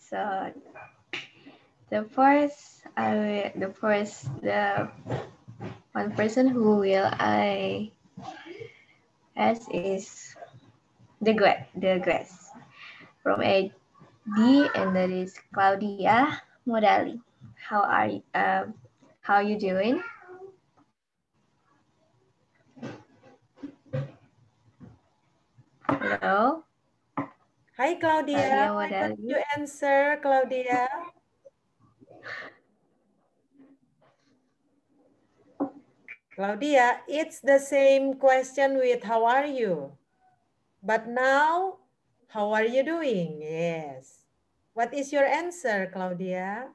so the first I the first the one person who will I ask is the grad the grass from a D and that is Claudia Modali. How are you? Uh, how you doing? Hello. Hi Claudia, Hi, you answer Claudia? Claudia, it's the same question with how are you? But now, how are you doing? Yes. What is your answer, Claudia?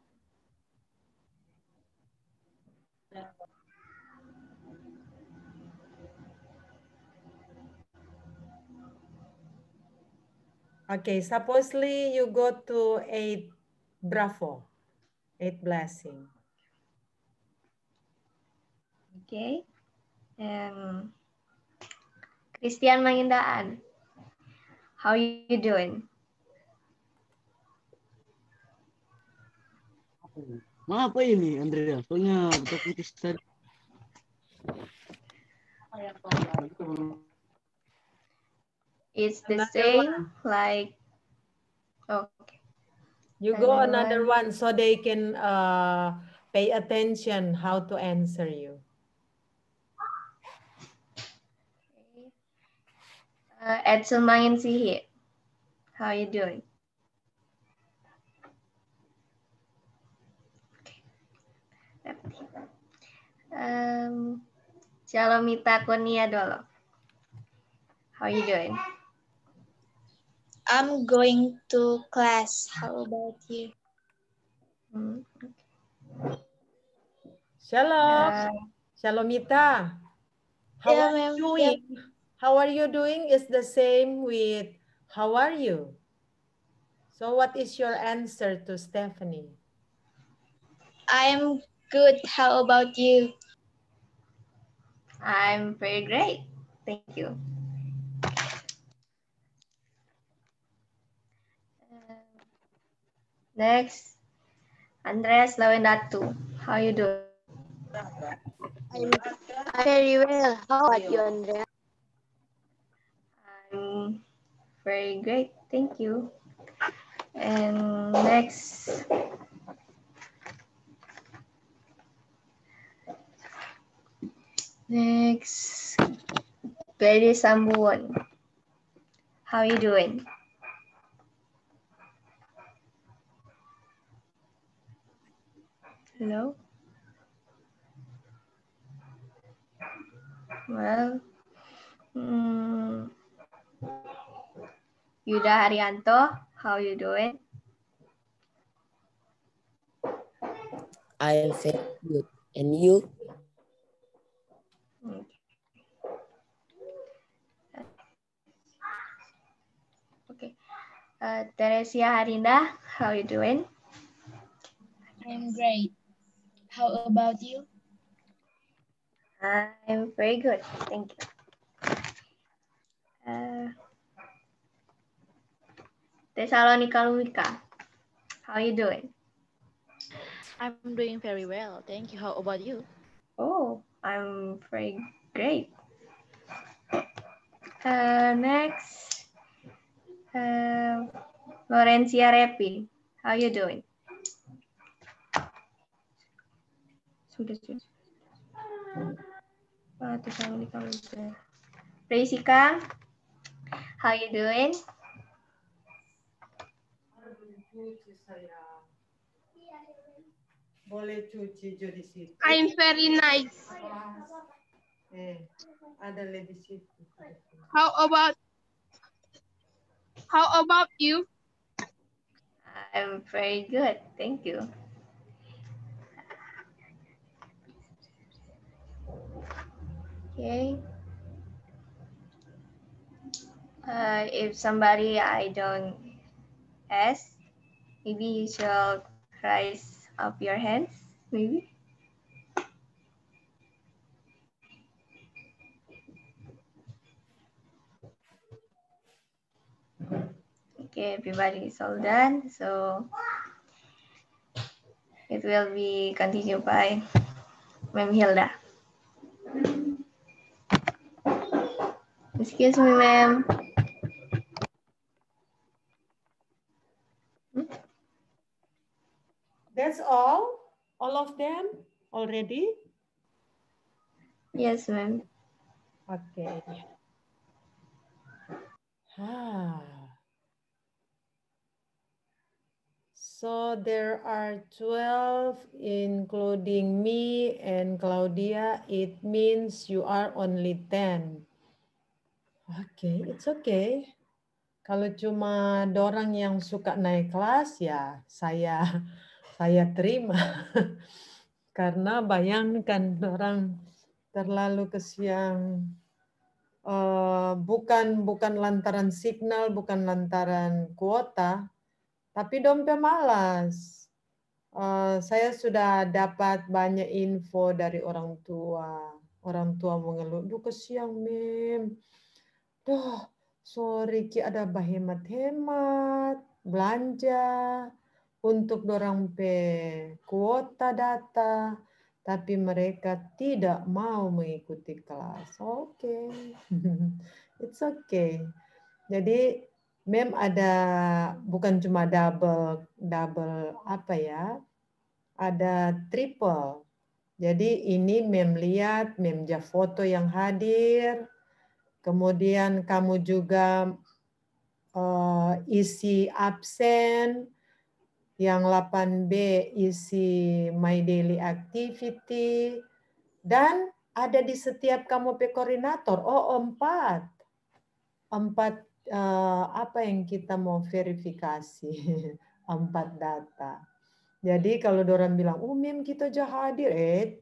Okay, supposedly you go to eight bravo, eight blessing. Okay. Um, Christian Mangindaan, how are you doing? Ma, apa ini Andrea? Soalnya kita putus tadi. ya, It's the another same one. like, okay. You another go another one. one. so they can uh, pay attention how to answer you. Uh, Edsel Mangensi here. How are you doing? Um, Shalom Mita Dolo. How are you doing? I'm going to class. How about you? Shalom. Yeah. Shalomita. How yeah, are you doing? Yeah. How are you doing is the same with how are you? So what is your answer to Stephanie? I'm good. How about you? I'm very great. Thank you. Next, Andreas Lawendatu. How you doing? I'm very well. How are you, Andrea? I'm very great. Thank you. And next, next, Betty Sambuon. How are you doing? Hello? Well, hmm, Yuda Arianto, how you doing? I'm very good. And you? Okay. Uh, Teresia Harinda, how you doing? I'm great. How about you? I'm very good, thank you. Uh, Thessalonica Lumika, how are you doing? I'm doing very well, thank you. How about you? Oh, I'm very great. Uh, next, uh, Laurencia Repi, how are you doing? Sudah, Jessica, ah, how you doing? I'm very nice. Eh, how about how about you? I'm very good, thank you. Okay. Uh, if somebody I don't ask, maybe you should raise up your hands, maybe. Okay, everybody is all done. So it will be continued by Mem Hilda. Excuse me, ma'am. That's all? All of them already? Yes, ma'am. Okay. Ah. So there are 12, including me and Claudia. It means you are only 10. Oke, okay, it's okay. Kalau cuma dorang yang suka naik kelas ya saya saya terima. Karena bayangkan orang terlalu kesiang uh, bukan bukan lantaran signal, bukan lantaran kuota, tapi dompet malas. Uh, saya sudah dapat banyak info dari orang tua. Orang tua mengeluh, duh kesiang mem Duh, sorry Ki ada bahemat hemat belanja untuk dorang pe kuota data, tapi mereka tidak mau mengikuti kelas. Oke, okay. it's okay. Jadi mem ada bukan cuma double double apa ya, ada triple. Jadi ini mem lihat, mem foto yang hadir, kemudian kamu juga uh, isi absen, yang 8B isi my daily activity, dan ada di setiap kamu P koordinator. Oh, empat. Empat eh, apa yang kita mau verifikasi. empat data. Jadi kalau orang bilang, oh kita jahadir hadir, eh,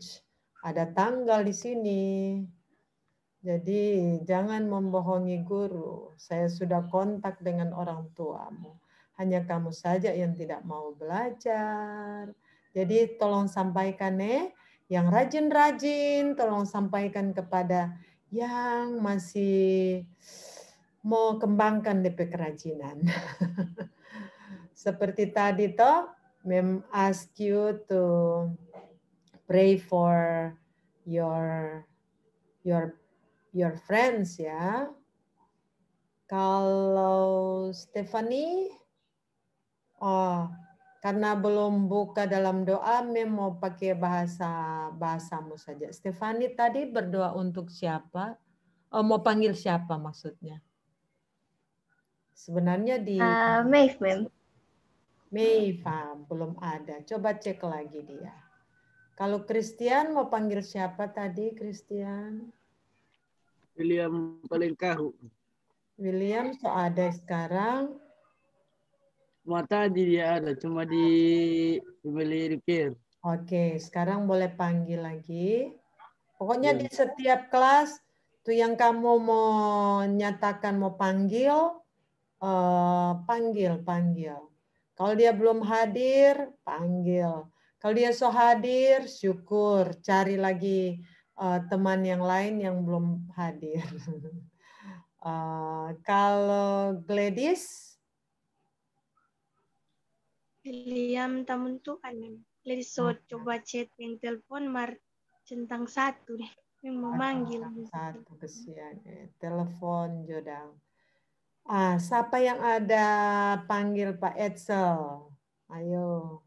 ada tanggal di sini. Jadi jangan membohongi guru. Saya sudah kontak dengan orang tuamu. Hanya kamu saja yang tidak mau belajar. Jadi tolong sampaikan eh yang rajin-rajin tolong sampaikan kepada yang masih mau kembangkan DP kerajinan. Seperti tadi toh mem ask you to pray for your your your friends ya. Kalau Stephanie, oh karena belum buka dalam doa, Mem mau pakai bahasa bahasamu saja. Stephanie tadi berdoa untuk siapa? Oh, mau panggil siapa maksudnya? Sebenarnya di uh, Maeve, Mem. Maeve, ah, belum ada. Coba cek lagi dia. Kalau Christian mau panggil siapa tadi, Christian? William paling kahu. William so ada sekarang. Mata dia ada, cuma di family repair. Oke, sekarang boleh panggil lagi. Pokoknya ya. di setiap kelas tuh yang kamu mau nyatakan mau panggil, uh, panggil, panggil. Kalau dia belum hadir, panggil. Kalau dia so hadir, syukur. Cari lagi uh, teman yang lain yang belum hadir. uh, kalau Gladys? William tamun tuh kan, Gladys so coba chat yang telepon Mar centang satu deh. Yang mau manggil. Satu kesian. Telepon Jodang. Ah, siapa yang ada panggil Pak Edsel? Ayo.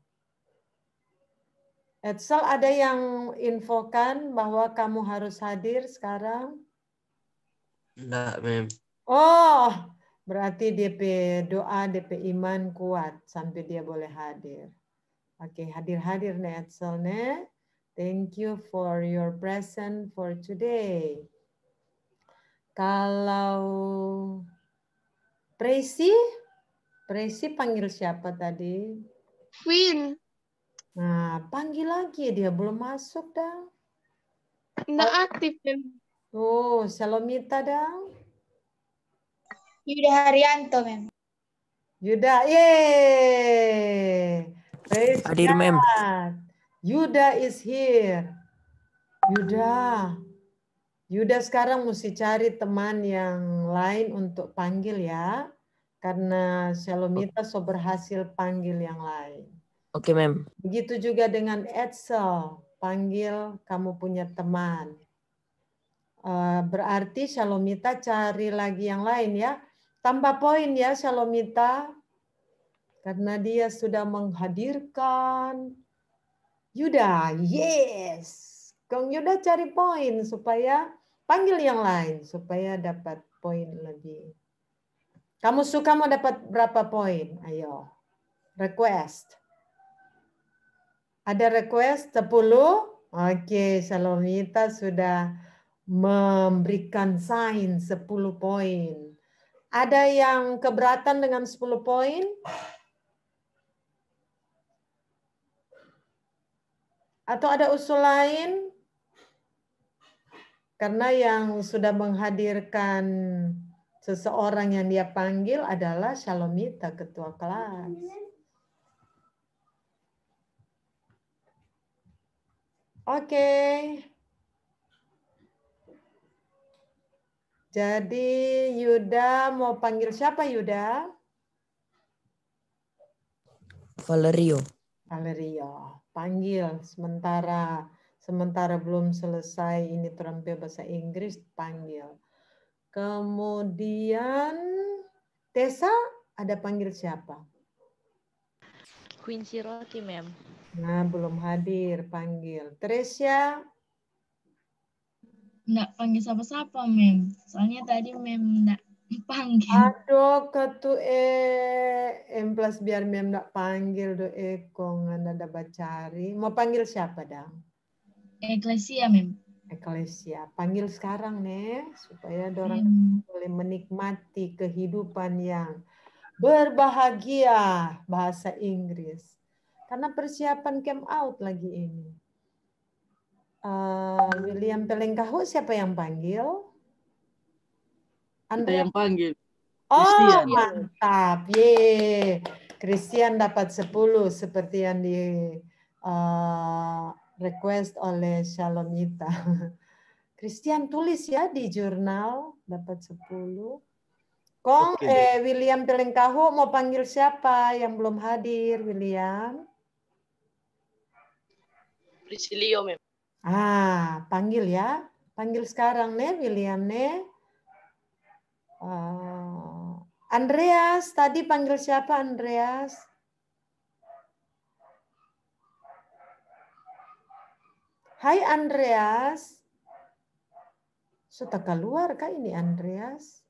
Edsel ada yang infokan bahwa kamu harus hadir sekarang? Enggak, Mem. Oh, berarti DP doa, DP iman kuat sampai dia boleh hadir. Oke, hadir-hadir nih Edsel nih. Thank you for your present for today. Kalau Presi, Presi panggil siapa tadi? Queen. Nah, panggil lagi dia belum masuk dong. Nggak oh. aktif. Oh, Salomita dong. Yuda Haryanto, Mem. Yuda, ye. Hadir, Mem. Yuda is here. Yuda. Yuda sekarang mesti cari teman yang lain untuk panggil ya. Karena Salomita oh. so berhasil panggil yang lain. Oke, okay, Mem. Begitu juga dengan Edsel, panggil kamu punya teman. Eh, berarti Shalomita cari lagi yang lain ya. tanpa poin ya Shalomita. Karena dia sudah menghadirkan Yuda. Yes. Kang Yuda cari poin supaya panggil yang lain supaya dapat poin lebih. Kamu suka mau dapat berapa poin? Ayo. Request. Ada request 10? Oke, Shalomita sudah memberikan sign 10 poin. Ada yang keberatan dengan 10 poin? Atau ada usul lain? Karena yang sudah menghadirkan seseorang yang dia panggil adalah Shalomita, ketua kelas. Oke. Jadi Yuda mau panggil siapa Yuda? Valerio. Valerio, panggil sementara sementara belum selesai ini terampil bahasa Inggris panggil. Kemudian Tessa ada panggil siapa? Quincy Roti, Mem. Nah, belum hadir panggil. Tresya? Nggak panggil siapa-siapa, Mem. Soalnya tadi Mem nggak panggil. Aduh, ketua, eh plus biar Mem nggak panggil do e, anda ada bacari. Mau panggil siapa, dong? Eklesia, Mem. Eklesia. Panggil sekarang, nih, supaya orang boleh menikmati kehidupan yang berbahagia bahasa Inggris. Karena persiapan camp out lagi ini. Uh, William Pelengkahu siapa yang panggil? Andrea yang panggil. Oh, Christian. mantap. Ye. Christian dapat 10 seperti yang di uh, request oleh Shalomita. Christian tulis ya di jurnal dapat 10. Kong okay. eh, William Pelengkahu mau panggil siapa yang belum hadir William? Prisilio memang. Ah, panggil ya. Panggil sekarang nih William nih. Uh, Andreas, tadi panggil siapa Andreas? Hai Andreas. Sudah keluar kah ini Andreas?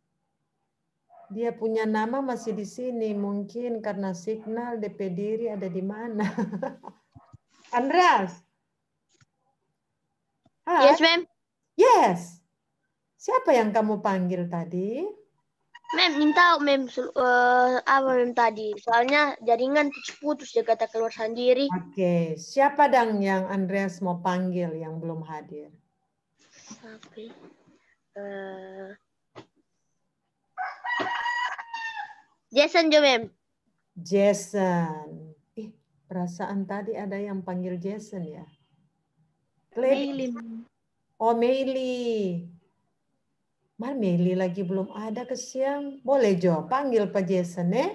Dia punya nama masih di sini mungkin karena signal DP diri ada di mana. Andreas. Hai. Yes, ma'am. Yes. Siapa yang kamu panggil tadi? Mem, minta mem uh, eh, apa mem tadi? Soalnya jaringan putus-putus dia kata keluar sendiri. Oke, okay. siapa dang yang Andreas mau panggil yang belum hadir? Tapi uh, eh, Jason jo mem. Jason. Ih, perasaan tadi ada yang panggil Jason ya? Meili. Oh, Meili. Mana Meili lagi belum ada ke siang. Boleh Jo, panggil Pak Jason ya.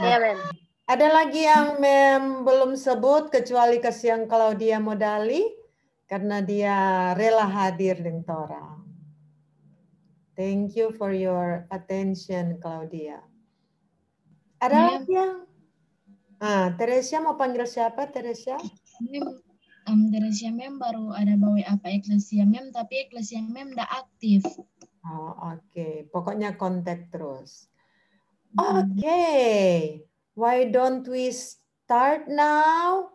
Ya, Mem. Nah, ada lagi yang Mem belum sebut kecuali ke kalau dia Modali karena dia rela hadir dengan tora. Thank you for your attention, Claudia. Ada iya. lagi yang? Ah, Teresia mau panggil siapa, Teresia? Iya um, Mem baru ada bawa apa Eklesia ya? Mem, tapi Eklesia Mem tidak aktif. Oh, oke. Okay. Pokoknya kontak terus. Hmm. Oke. Okay. Why don't we start now?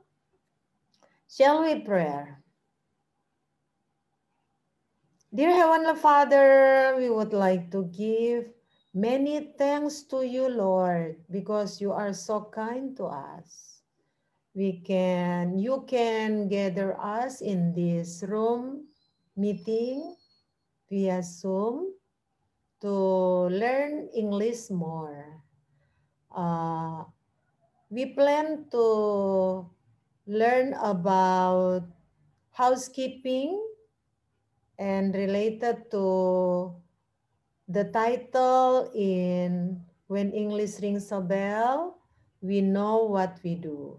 Shall we pray? Dear Heavenly Father, we would like to give many thanks to you, Lord, because you are so kind to us. we can, you can gather us in this room meeting via Zoom to learn English more. Uh, we plan to learn about housekeeping and related to the title in When English Rings a Bell, we know what we do.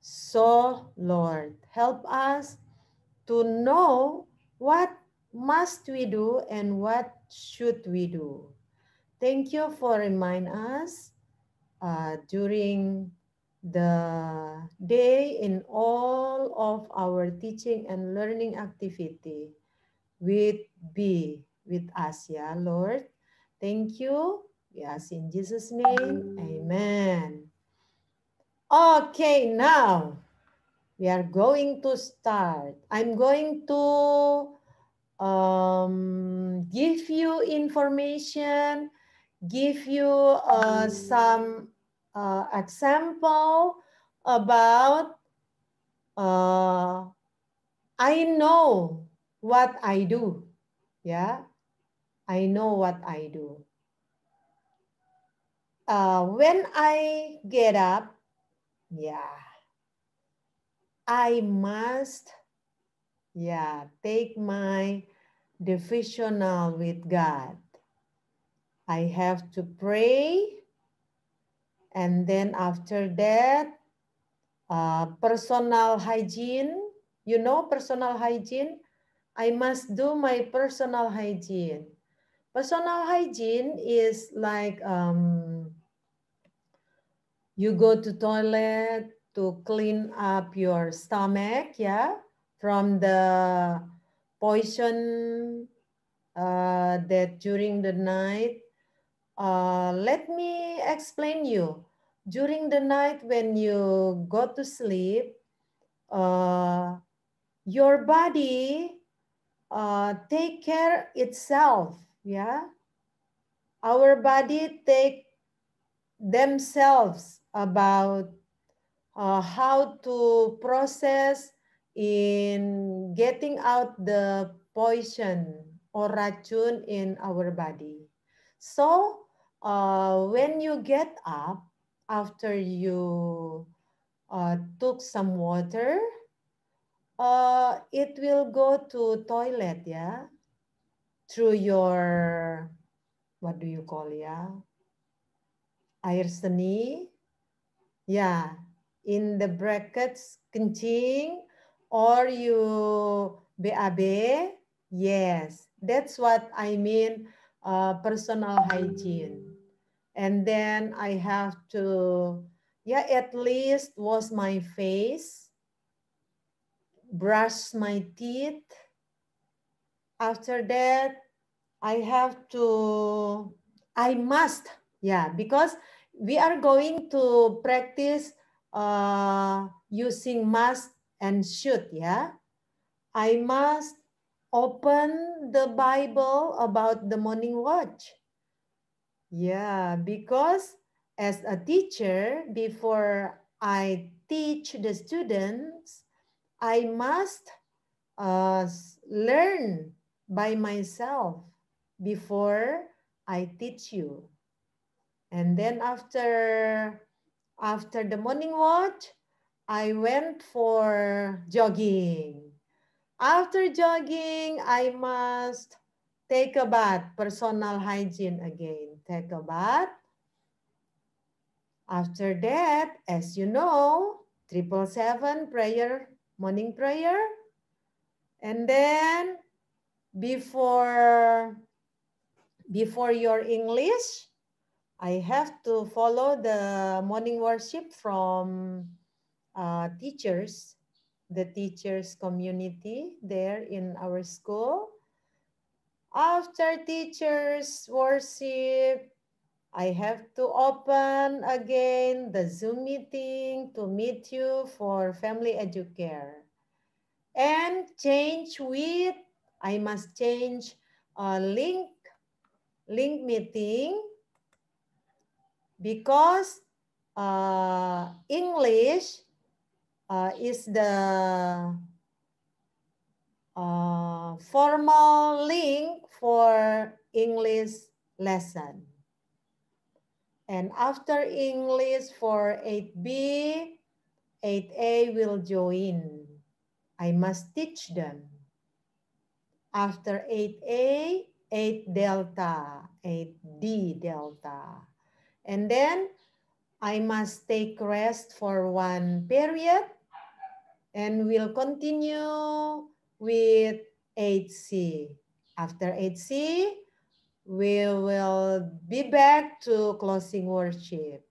So, Lord, help us to know what must we do and what should we do. Thank you for remind us uh, during the day in all of our teaching and learning activity with be with us, yeah, Lord. Thank you. We ask in Jesus' name. Amen. Okay, now we are going to start. I'm going to um, give you information, give you uh, some uh, example about uh, I know what I do. Yeah, I know what I do. Uh, when I get up, yeah. I must, yeah, take my divisional with God. I have to pray. And then after that, uh, personal hygiene. You know, personal hygiene. I must do my personal hygiene. Personal hygiene is like um, you go to toilet to clean up your stomach, yeah, from the poison uh, that during the night. Uh, let me explain you. During the night when you go to sleep, uh, your body uh, take care itself, yeah? Our body take themselves about uh, how to process in getting out the poison or racun in our body. So uh, when you get up after you uh, took some water, uh, it will go to toilet, yeah? Through your, what do you call, yeah? Air seni, yeah, in the brackets kencing or you BAB. Yes, that's what I mean uh, personal hygiene. And then I have to, yeah, at least wash my face, brush my teeth. After that, I have to, I must, yeah, because we are going to practice uh, using must and should, yeah? I must open the Bible about the morning watch. Yeah, because as a teacher, before I teach the students, I must uh, learn by myself before I teach you. And then after, after the morning watch, I went for jogging. After jogging, I must take a bath, personal hygiene again, take a bath. After that, as you know, triple seven prayer, morning prayer. And then before, before your English, I have to follow the morning worship from uh, teachers, the teachers community there in our school. After teachers worship, I have to open again the Zoom meeting to meet you for family educare. And change with, I must change a link, link meeting because uh, English uh, is the uh, formal link for English lesson. And after English for 8B, 8A will join. I must teach them. After 8A, 8 delta, 8D delta. And then I must take rest for one period and we'll continue with 8C. After 8C, we will be back to closing worship.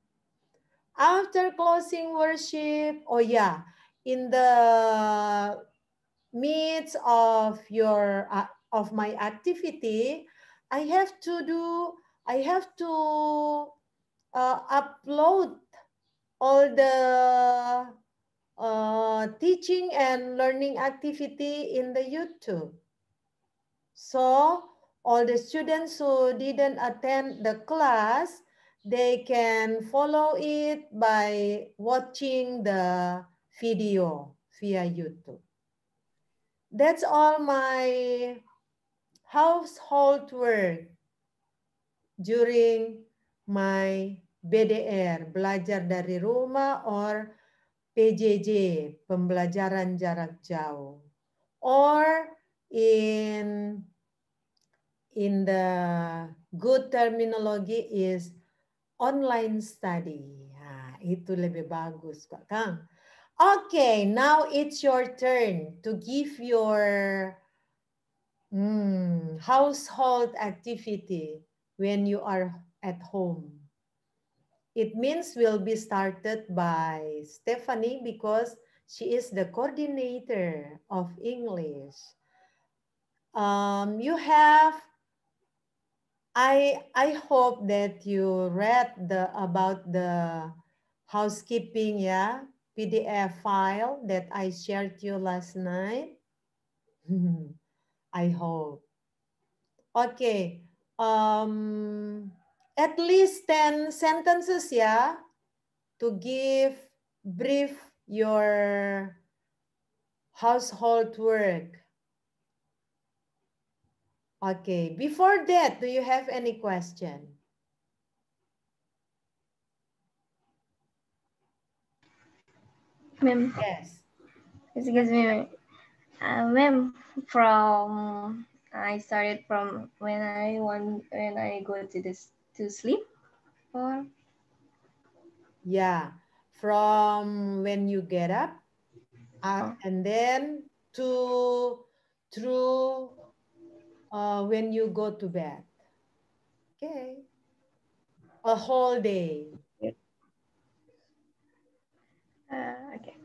After closing worship, oh yeah, in the midst of your uh, of my activity, I have to do, I have to uh, upload all the uh, teaching and learning activity in the YouTube. So all the students who didn't attend the class, they can follow it by watching the video via YouTube. That's all my household work during my BDR, belajar dari rumah or PJJ, pembelajaran jarak jauh. Or in in the good terminology is online study. Nah, itu lebih bagus, Pak Kang. Okay, now it's your turn to give your hmm, household activity when you are at home. It means will be started by Stephanie because she is the coordinator of English. Um, you have, I, I hope that you read the, about the housekeeping, yeah, PDF file that I shared you last night. I hope. Okay. Um, at least 10 sentences, yeah, to give, brief your household work. Okay, before that, do you have any question? Ma'am. Yes. Excuse me. Uh, Ma'am, from I started from when I want when I go to this to sleep or? Yeah, from when you get up uh, uh-huh. and then to through uh, when you go to bed. Okay. A whole day. Uh, okay.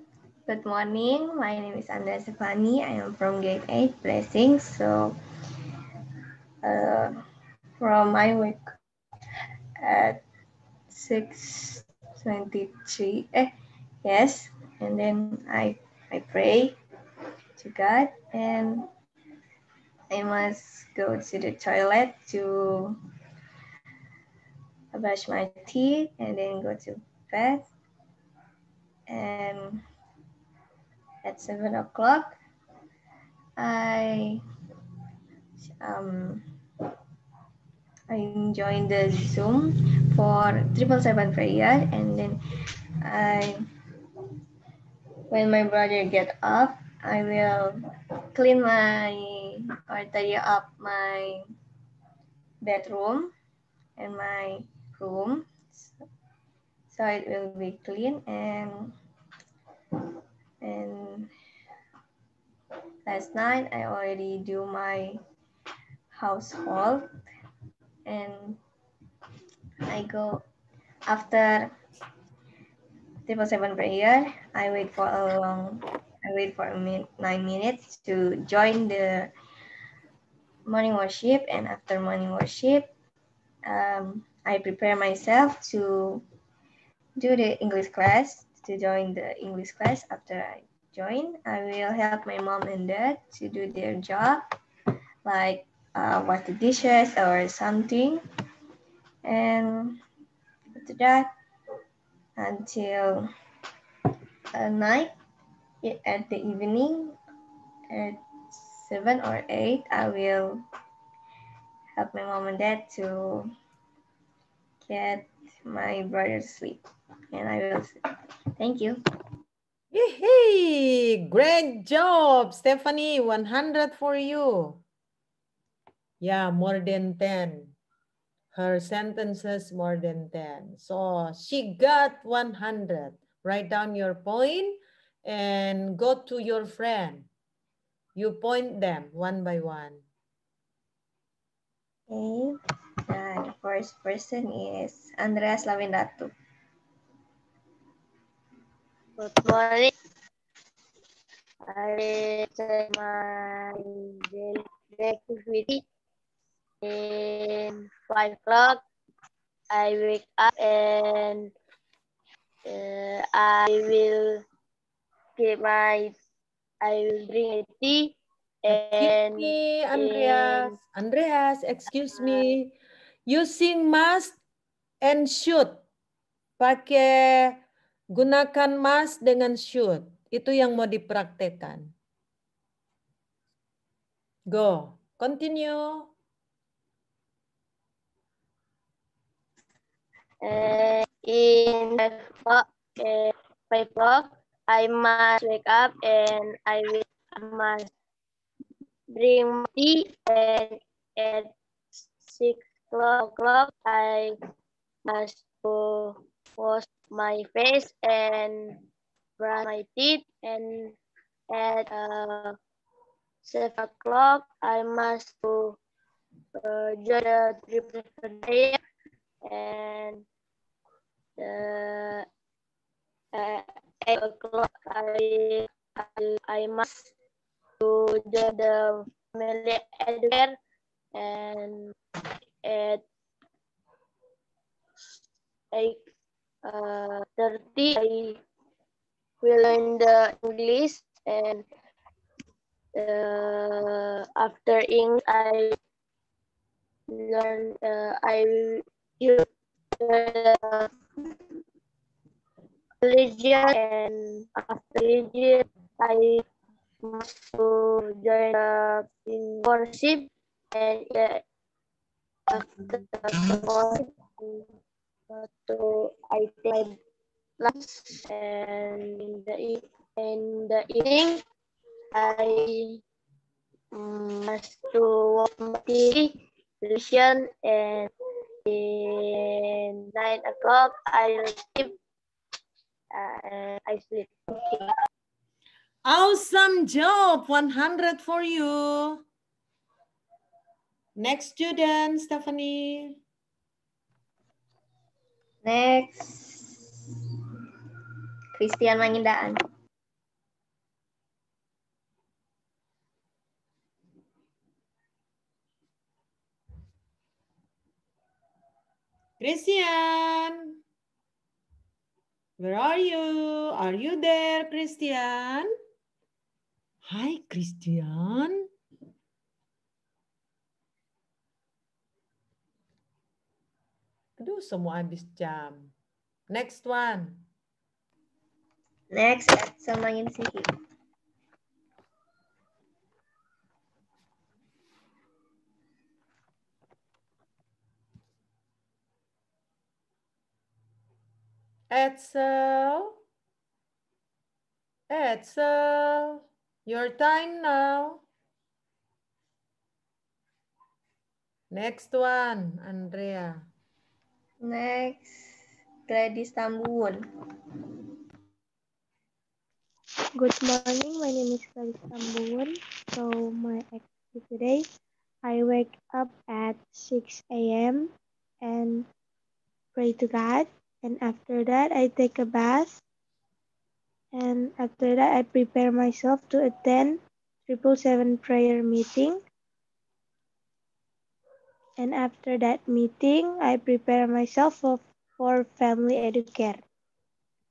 Good morning. My name is Andrea Stefani. I am from Gate 8 blessing. So uh, from my work at 6.23. Eh, yes, and then I, I pray to God and I must go to the toilet to brush my teeth and then go to bed. And at seven o'clock, I um, I joined the Zoom for triple seven prayer, and then I, when my brother get up, I will clean my or tidy up my bedroom and my room, so, so it will be clean and and last night I already do my household and I go after triple seven prayer. I wait for a long, I wait for a min, nine minutes to join the morning worship, and after morning worship, um, I prepare myself to do the English class to join the English class. After I join, I will help my mom and dad to do their job, like uh, wash the dishes or something. And after that, until uh, night, at the evening, at seven or eight, I will help my mom and dad to get my brother to sleep. And I will sleep. Thank you. Yay! Great job, Stephanie. 100 for you. Yeah, more than 10. Her sentences more than 10. So she got 100. Write down your point and go to your friend. You point them one by one. Okay. Uh, the first person is Andreas Lavendato. Good morning. I say my daily activity in five o'clock. I wake up and uh, I will get my I will drink tea and excuse me, Andreas. And, Andreas, uh, excuse me. Using must and should. Pakai gunakan must dengan should. Itu yang mau dipraktekkan. Go. Continue. uh, in five uh, o'clock, I must wake up and I must bring tea and at six o'clock I must go wash my face and brush my teeth and at uh, seven o'clock I must go uh, join the trip and uh, eh, eight o'clock I, I, I must to join the family educator and at eight uh, thirty I will learn the English and uh, after English I learn uh, I use religion and after religion I must to join the in worship and uh, after the worship to I take class and in the e, in the evening I mm, must to watch TV, religion and In nine o'clock I sleep. Uh, I sleep. Awesome job. 100 for you. Next student, Stephanie. Next, Christian Mangindaan. Christian. Where are you? Are you there, Christian? Hi, Christian. Aduh, semua habis jam. Next one. Next, semangin sih. Edsel, Edsel, your time now. Next one, Andrea. Next, Gladys Tambun. Good morning, my name is Gladys Tambun. So my activity today, I wake up at 6 a.m. and pray to God. And after that, I take a bath. And after that, I prepare myself to attend 777 prayer meeting. And after that meeting, I prepare myself for, for family educare.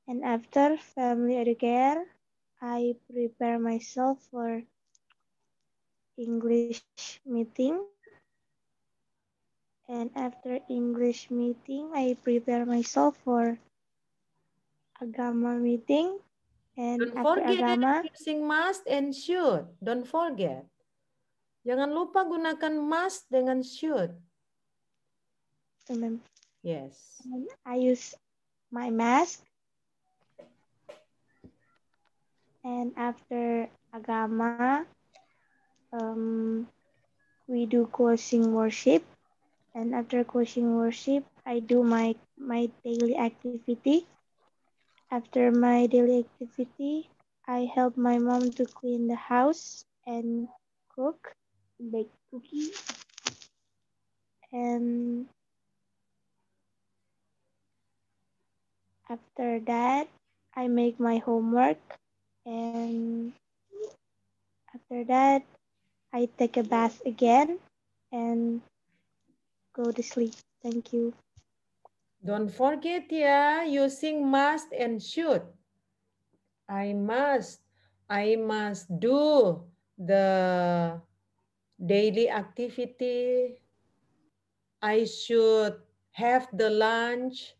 And after family educare, I prepare myself for English meeting. And after English meeting, I prepare myself for Agama meeting. And Don't after forget Agama, using must and should. Don't forget. Jangan lupa gunakan must dengan should. Remember. Yes. And I use my mask. And after Agama, um, we do closing worship. And after coaching worship, I do my, my daily activity. After my daily activity, I help my mom to clean the house and cook, bake cookies, and after that, I make my homework and after that, I take a bath again and closely. Thank you. Don't forget ya, using must and should. I must, I must do the daily activity. I should have the lunch.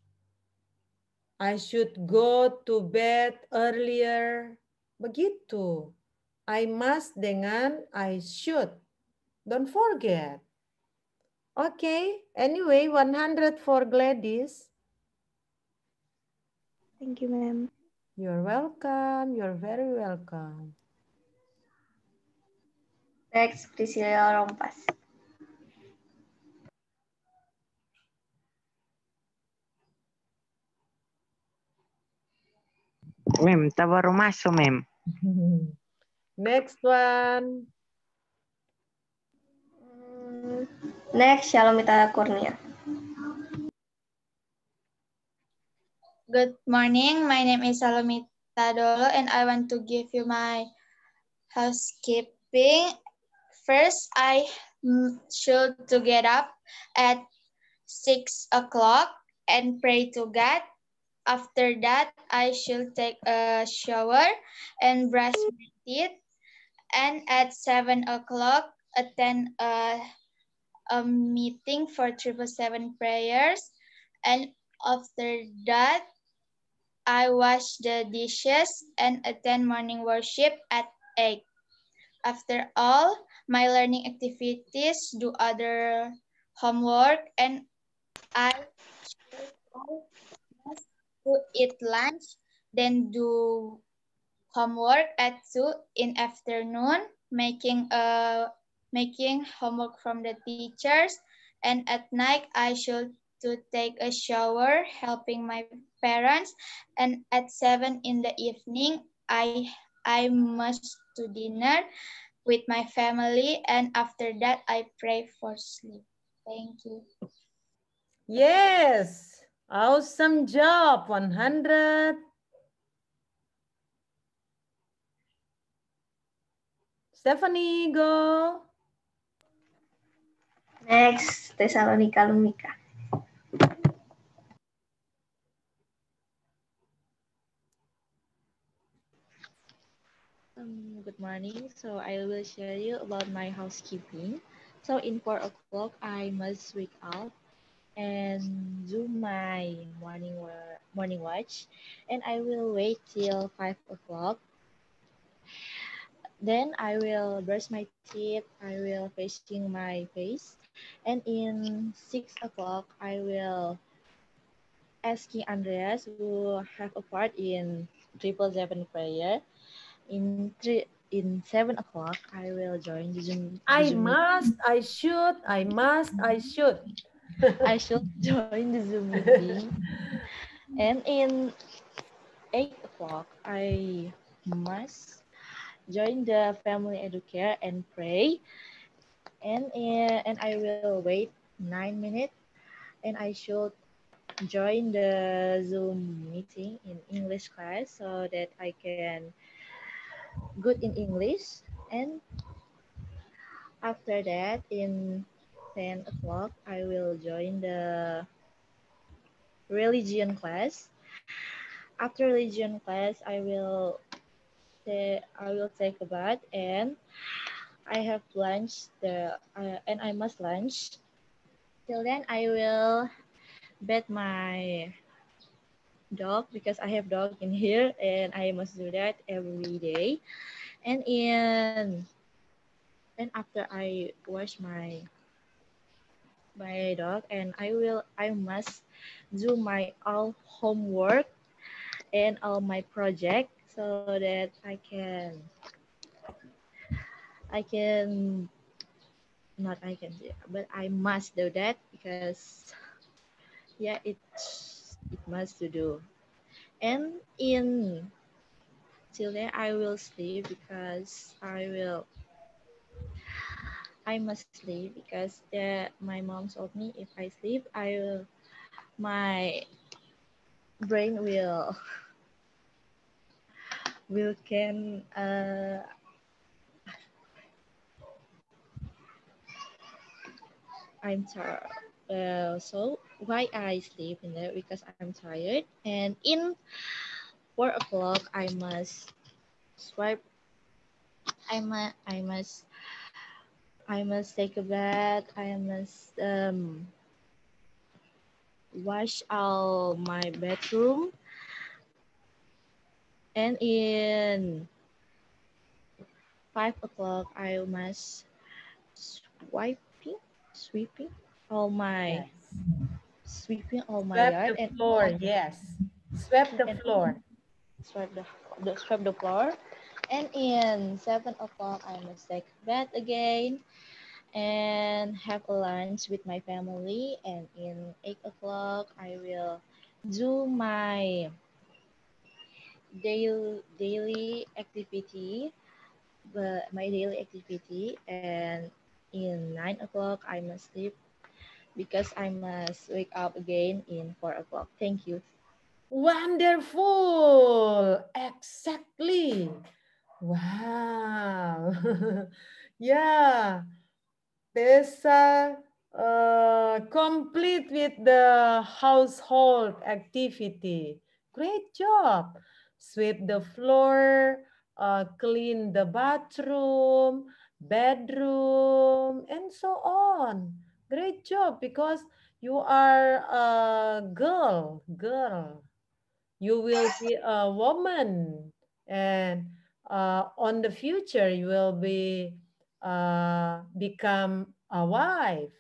I should go to bed earlier. Begitu. I must dengan I should. Don't forget. Okay, anyway, 100 for Gladys. Thank you, ma'am. You're welcome. You're very welcome. Next, Priscilla Rompas. Ma'am, estaba maso, ma'am. Next one. Next, Shalomita Kurnia. Good morning. My name is Salomita Dolo, and I want to give you my housekeeping. First, I should to get up at six o'clock and pray to God. After that, I should take a shower and brush my teeth. And at seven o'clock, attend a a meeting for triple seven prayers. And after that, I wash the dishes and attend morning worship at 8. After all, my learning activities, do other homework, and I to eat lunch, then do homework at 2 in afternoon, making a making homework from the teachers, and at night I should to take a shower, helping my parents, and at seven in the evening, I, I must to dinner with my family, and after that, I pray for sleep. Thank you. Yes, awesome job, 100. Stephanie, go. Next, salonika Um, good morning. So I will share you about my housekeeping. So in four o'clock, I must wake up and do my morning work, morning watch, and I will wait till five o'clock. Then I will brush my teeth. I will facing my face, and in six o'clock, I will ask Andreas who have a part in triple seven prayer. In three in seven o'clock, I will join the Zoom. I Zoom must, meeting. I should, I must, I should. I should join the Zoom meeting. and in eight o'clock, I must join the family educare and pray and uh, and I will wait nine minutes, and I should join the Zoom meeting in English class so that I can good in English. And after that, in 10 o'clock, I will join the religion class. After religion class, I will, I will take a bath and I have lunch the uh, and I must lunch. Till then, I will bed my dog because I have dog in here and I must do that every day. And in and after I wash my my dog and I will I must do my all homework and all my project so that I can I can not I can do, but I must do that because yeah it's it must to do and in till then I will sleep because I will I must sleep because the, my mom told me if I sleep I will my brain will will can uh I'm tired. Uh, so why I sleep in there because I'm tired and in four o'clock I must swipe. I must. I must. I must take a bath. I must um, wash out my bedroom. And in five o'clock, I must swipe sweeping all my yes. sweeping all my swept yard the and floor. yes, swept the floor. Swept the, the swept the floor, and in seven o'clock I must take bed again, and have a lunch with my family. And in eight o'clock I will do my daily daily activity but my daily activity and in 9 o'clock. I must sleep because I must wake up again in 4 o'clock. Thank you. Wonderful! Exactly. Wow. yeah. Tessa uh, complete with the household activity. Great job. Sweep the floor, uh, clean the bathroom, bedroom, and so on. Great job because you are a girl, girl. You will be a woman and uh, on the future you will be uh, become a wife.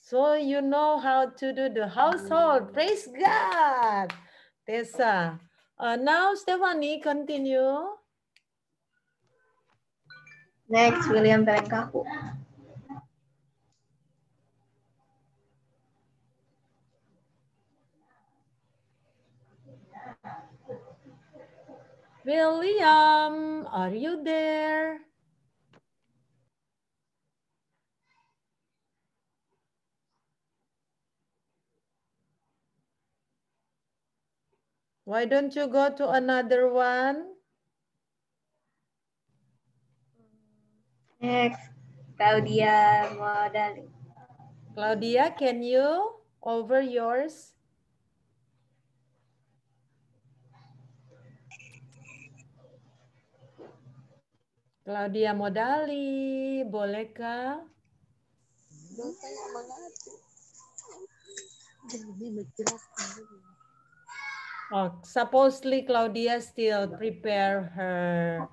So you know how to do the household. Mm. Praise God. Tessa. Uh, now Stephanie, continue. Next, William Bangkaku. William, are you there? Why don't you go to another one? Next, Claudia Modali. Claudia, can you over yours? Claudia Modali, bolehkah? Oh, supposedly Claudia still prepare her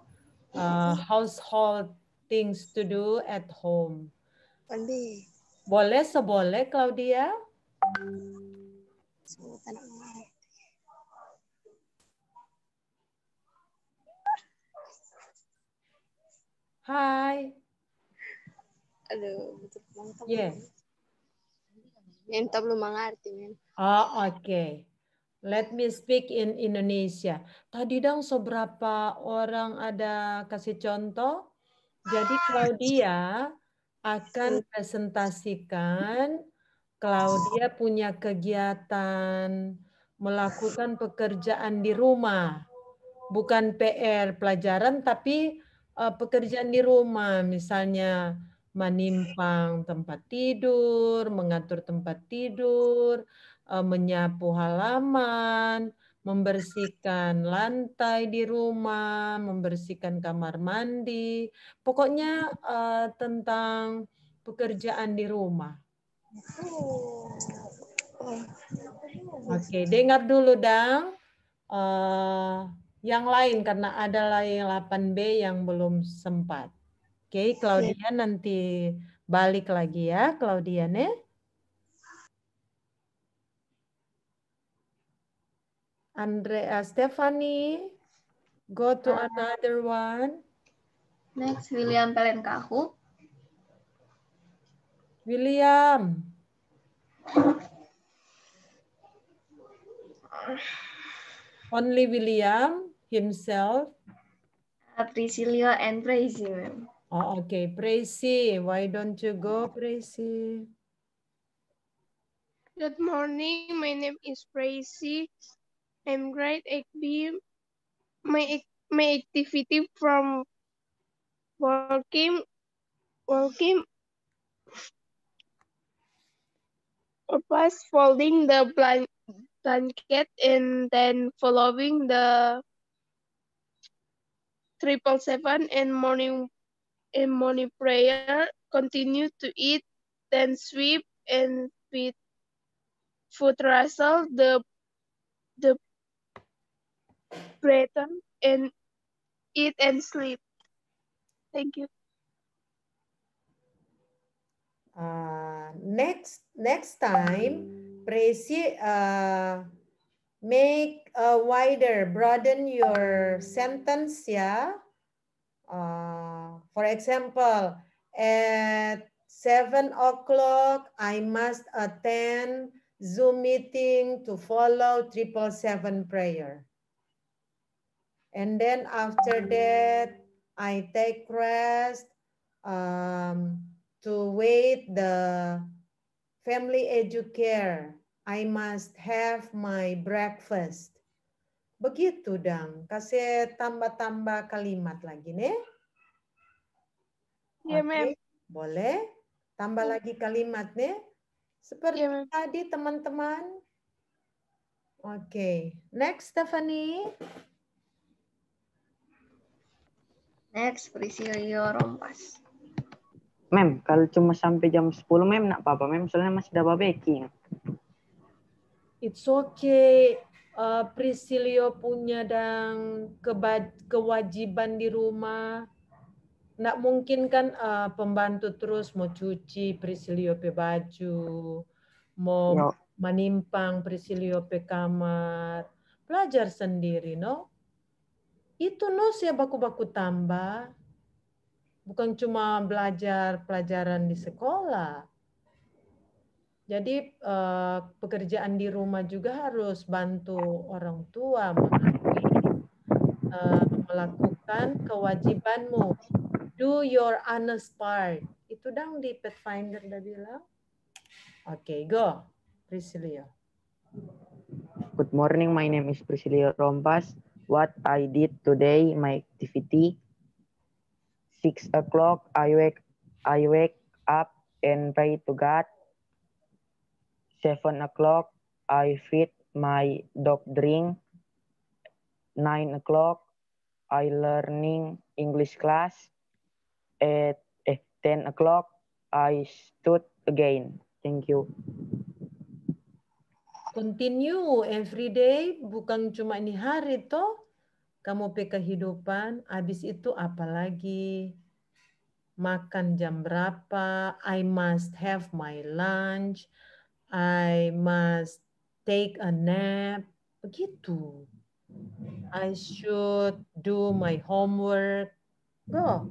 uh, household things to do at home. Boleh. Boleh seboleh Claudia? Hai. Aduh, betul Yes. belum mengerti, Oh, oke. Okay. Let me speak in Indonesia. Tadi dong seberapa orang ada kasih contoh? Jadi Claudia akan presentasikan Claudia punya kegiatan melakukan pekerjaan di rumah. Bukan PR pelajaran tapi uh, pekerjaan di rumah misalnya menimpang tempat tidur, mengatur tempat tidur, uh, menyapu halaman, membersihkan lantai di rumah, membersihkan kamar mandi, pokoknya uh, tentang pekerjaan di rumah. Oke, okay, dengar dulu dang. Uh, yang lain karena ada lain 8B yang belum sempat. Oke, okay, Claudia nanti balik lagi ya, Claudia nih. Andrea, uh, Stephanie, go to uh, another one. Next, William Pelenkahu. William. Only William himself. Ah, Priscilla and Tracy. Oh, okay. Tracy, why don't you go, Tracy? Good morning. My name is Tracy. I'm great active. My my activity from working working purpose folding the blank, blanket and then following the triple seven and morning and morning prayer continue to eat then sweep and feed food rustle the the Breton, and eat and sleep. Thank you. Uh, next next time, Precy. uh, make a wider, broaden your sentence, yeah. Uh, for example, at seven o'clock, I must attend Zoom meeting to follow triple seven prayer. And then after that, I take rest um, to wait the family educare. I must have my breakfast. Begitu dong. Kasih tambah-tambah kalimat lagi nih. Iya, okay. Ma'am. Boleh? Tambah hmm. lagi kalimat nih. Seperti ya, tadi teman-teman. Oke. Okay. Next, Stephanie. Next, Priscilio Rompas. Mem, kalau cuma sampai jam 10, Mem, nak apa-apa. Mem, soalnya masih ada baking. It's okay. Uh, Priscilio punya dan kewajiban di rumah. Nak mungkin kan uh, pembantu terus mau cuci, Priscilio pe baju, mau no. menimpang Priscilio pe kamar. Pelajar sendiri, no? itu nos ya baku-baku tambah. Bukan cuma belajar pelajaran di sekolah. Jadi eh, pekerjaan di rumah juga harus bantu orang tua mengakui, eh, melakukan kewajibanmu. Do your honest part. Itu dong di Pathfinder udah bilang. Oke, okay, go. Priscilia. Good morning, my name is Priscilia Rompas. what I did today, my activity. Six o'clock, I wake, I wake up and pray to God. Seven o'clock, I feed my dog drink. Nine o'clock, I learning English class. At, at eh, ten o'clock, I stood again. Thank you. continue every day, bukan cuma ini hari toh. Kamu pe kehidupan, habis itu apa lagi? Makan jam berapa? I must have my lunch. I must take a nap. Begitu. I should do my homework. Go.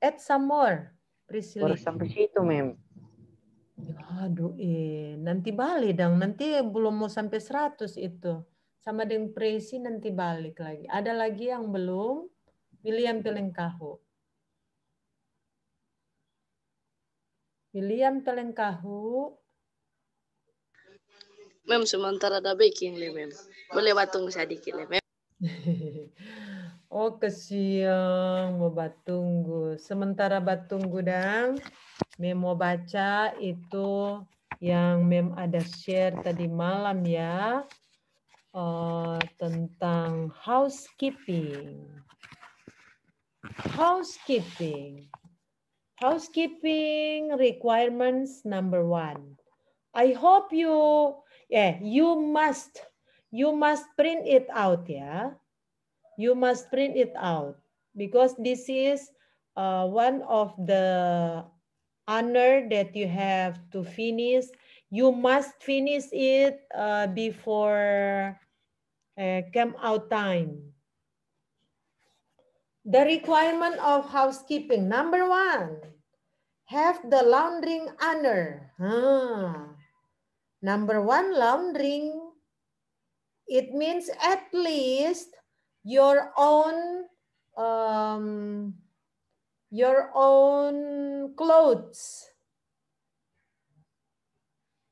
Add some more. Priscilla. Baru sampai situ, Mem. Aduh, eh, nanti balik dong. Nanti belum mau sampai 100 itu. Sama dengan presi nanti balik lagi. Ada lagi yang belum? William Pelengkahu. William Pelengkahu. Mem, sementara ada baking, Mem. Boleh watung sedikit, Mem. Oh, ke siang mau Batunggu. Sementara batunggu dan mem mau baca itu yang mem ada share tadi malam ya uh, tentang housekeeping. Housekeeping. Housekeeping requirements number one. I hope you, yeah, you must, you must print it out ya. you must print it out because this is uh, one of the honor that you have to finish. You must finish it uh, before uh, come out time. The requirement of housekeeping. Number one, have the laundering honor. Ah. Number one, laundering. It means at least your own um, your own clothes.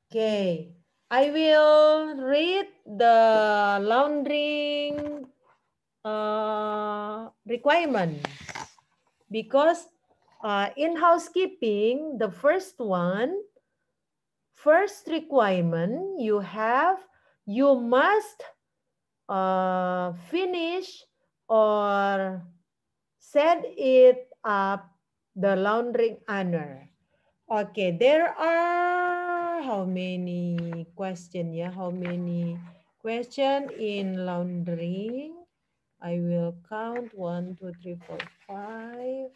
Okay, I will read the laundry uh, requirements because uh, in housekeeping, the first one, first requirement you have, you must uh, finish or set it up the laundry honor. Okay, there are how many question? Yeah, how many question in laundry? I will count one, two, three, four, five,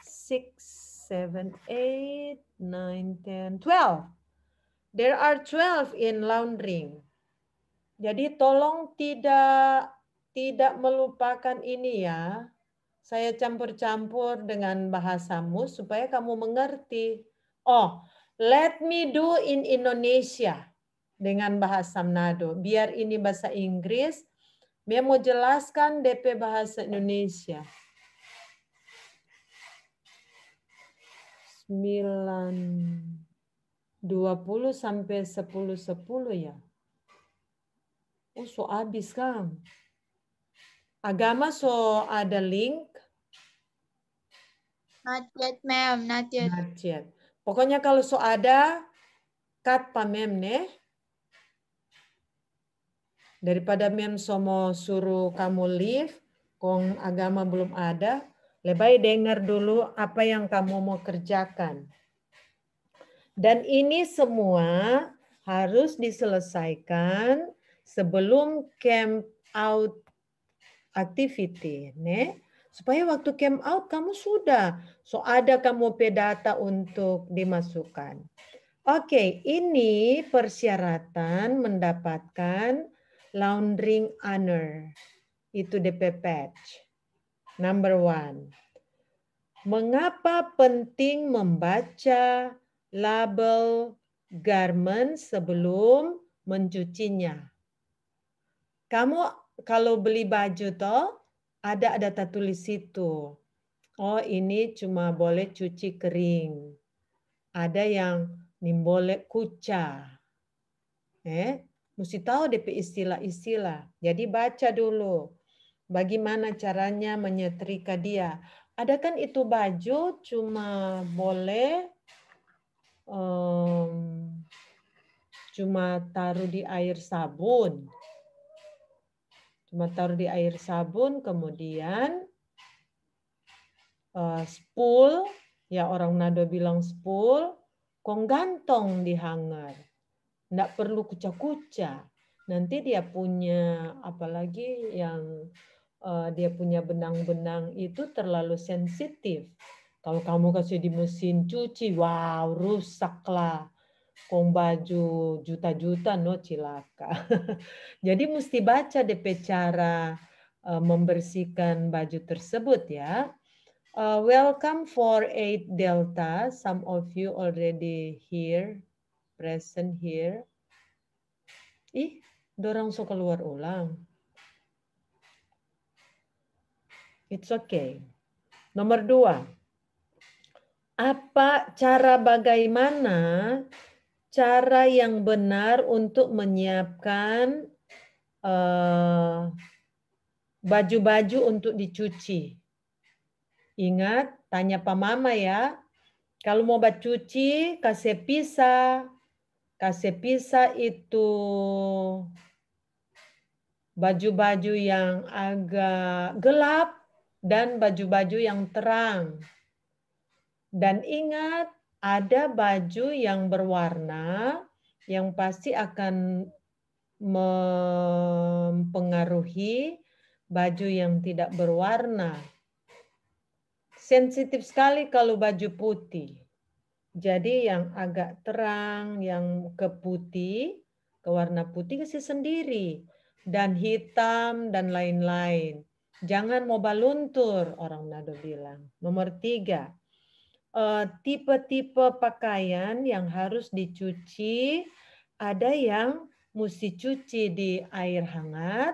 six, seven, eight, nine, ten, twelve. There are 12 in laundry. Jadi tolong tidak tidak melupakan ini ya. Saya campur-campur dengan bahasamu supaya kamu mengerti. Oh, let me do in Indonesia dengan bahasa Manado. Biar ini bahasa Inggris, dia mau jelaskan DP bahasa Indonesia. 9 20 sampai 10 10 ya. Oh, so habis kan? Agama so ada link? Not yet, ma'am. Not yet. Not yet. Pokoknya kalau so ada, cut pa mem ne. Daripada mem so mau suruh kamu leave, kong agama belum ada, lebih dengar dulu apa yang kamu mau kerjakan. Dan ini semua harus diselesaikan sebelum camp out activity, ne? Supaya waktu camp out kamu sudah, so ada kamu pedata untuk dimasukkan. Oke, okay, ini persyaratan mendapatkan laundering honor. Itu DP patch. Number one. Mengapa penting membaca label garment sebelum mencucinya? kamu kalau beli baju toh ada ada tulis situ. Oh, ini cuma boleh cuci kering. Ada yang nimbole kuca. Eh, mesti tahu DP istilah-istilah. Jadi baca dulu bagaimana caranya menyetrika dia. Ada kan itu baju cuma boleh um, cuma taruh di air sabun. Cuma di air sabun, kemudian uh, spool, ya orang Nado bilang spool, kong gantong di hanger. tidak perlu kuca-kuca. Nanti dia punya, apalagi yang uh, dia punya benang-benang itu terlalu sensitif. Kalau kamu kasih di mesin cuci, wow, rusaklah kong baju juta-juta no cilaka. Jadi mesti baca DP cara eh, membersihkan baju tersebut ya. Uh, welcome for 8 Delta. Some of you already here, present here. Ih, dorang so keluar ulang. It's okay. Nomor dua. Apa cara bagaimana cara yang benar untuk menyiapkan eh, baju-baju uh, untuk dicuci. Ingat, tanya Pak Mama ya. Kalau mau baju cuci, kasih pisah. Kasih pisah itu baju-baju yang agak gelap dan baju-baju yang terang. Dan ingat, ada baju yang berwarna yang pasti akan mempengaruhi baju yang tidak berwarna. Sensitif sekali kalau baju putih. Jadi yang agak terang, yang ke putih, ke warna putih kasih sendiri. Dan hitam dan lain-lain. Jangan mau baluntur, orang Nado bilang. Nomor tiga, Eh, tipe-tipe uh, pakaian yang harus dicuci. Ada yang mesti cuci di air hangat,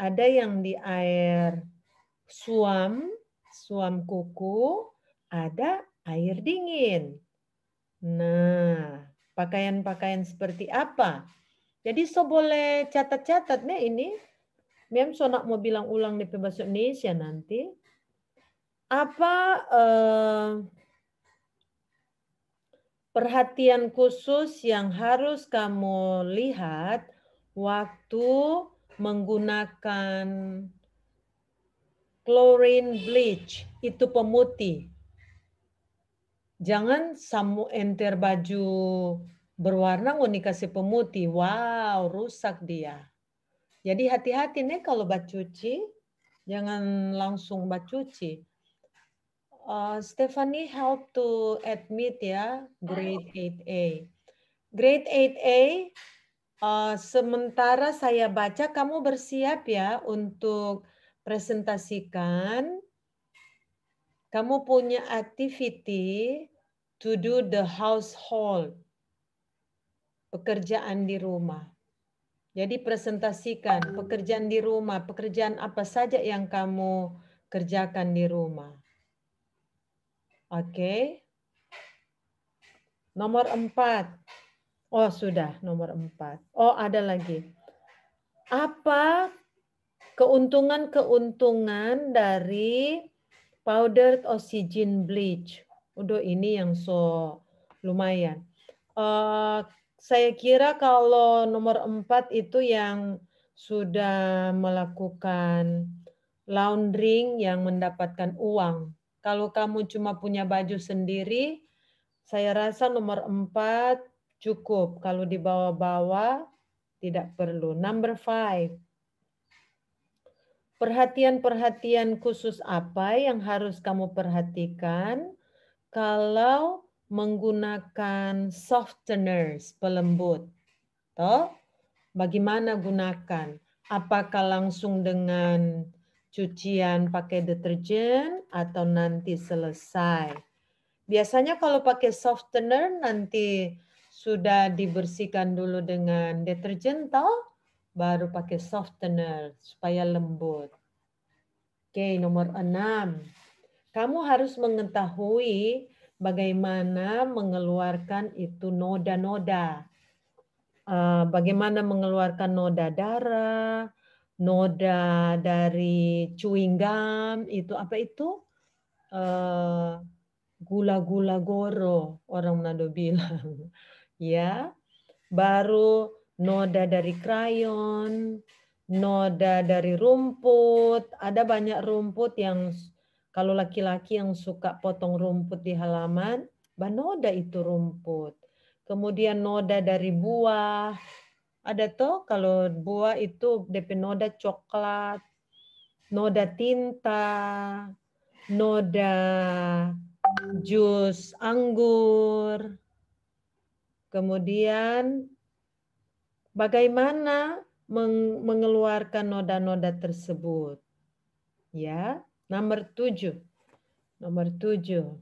ada yang di air suam, suam kuku, ada air dingin. Nah, pakaian-pakaian seperti apa? Jadi so boleh catat-catat nih ini. Mem so nak mau bilang ulang di bahasa Indonesia nanti. Apa eh, perhatian khusus yang harus kamu lihat waktu menggunakan chlorine bleach itu pemutih. Jangan samu enter baju berwarna mau dikasih pemutih. Wow, rusak dia. Jadi hati-hati nih kalau bacuci. cuci, jangan langsung bacuci. cuci uh, Stephanie to admit ya grade 8A. Grade 8A, uh, eh, sementara saya baca kamu bersiap ya untuk presentasikan. Kamu punya activity to do the household, pekerjaan di rumah. Jadi presentasikan pekerjaan di rumah, pekerjaan apa saja yang kamu kerjakan di rumah. Oke. Nomor empat. Oh, sudah. Nomor empat. Oh, ada lagi. Apa keuntungan-keuntungan dari powdered oxygen bleach? Udah ini yang so lumayan. Uh, saya kira kalau nomor empat itu yang sudah melakukan laundering yang mendapatkan uang kalau kamu cuma punya baju sendiri, saya rasa nomor empat cukup. Kalau dibawa-bawa, tidak perlu. Number five, perhatian-perhatian khusus apa yang harus kamu perhatikan kalau menggunakan softeners, pelembut? Toh, bagaimana gunakan? Apakah langsung dengan cucian pakai deterjen atau nanti selesai. Biasanya kalau pakai softener nanti sudah dibersihkan dulu dengan deterjen toh baru pakai softener supaya lembut. Oke, nomor enam. Kamu harus mengetahui bagaimana mengeluarkan itu noda-noda. Eh, bagaimana mengeluarkan noda darah, noda dari chewing gum itu apa itu gula-gula eh, uh, goro orang Manado bilang ya baru noda dari krayon noda dari rumput ada banyak rumput yang kalau laki-laki yang suka potong rumput di halaman banoda itu rumput kemudian noda dari buah ada tuh kalau buah itu DP noda coklat, noda tinta, noda jus anggur. Kemudian bagaimana mengeluarkan noda-noda tersebut? Ya, nomor tujuh. Nomor tujuh.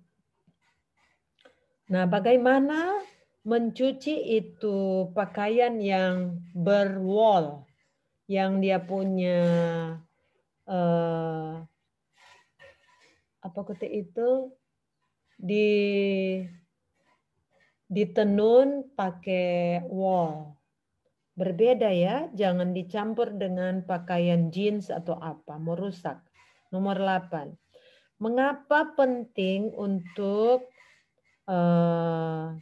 Nah, bagaimana Mencuci itu pakaian yang berwol, yang dia punya eh, apa kata itu di ditenun pakai wol. Berbeda ya, jangan dicampur dengan pakaian jeans atau apa, merusak. Nomor 8. Mengapa penting untuk uh,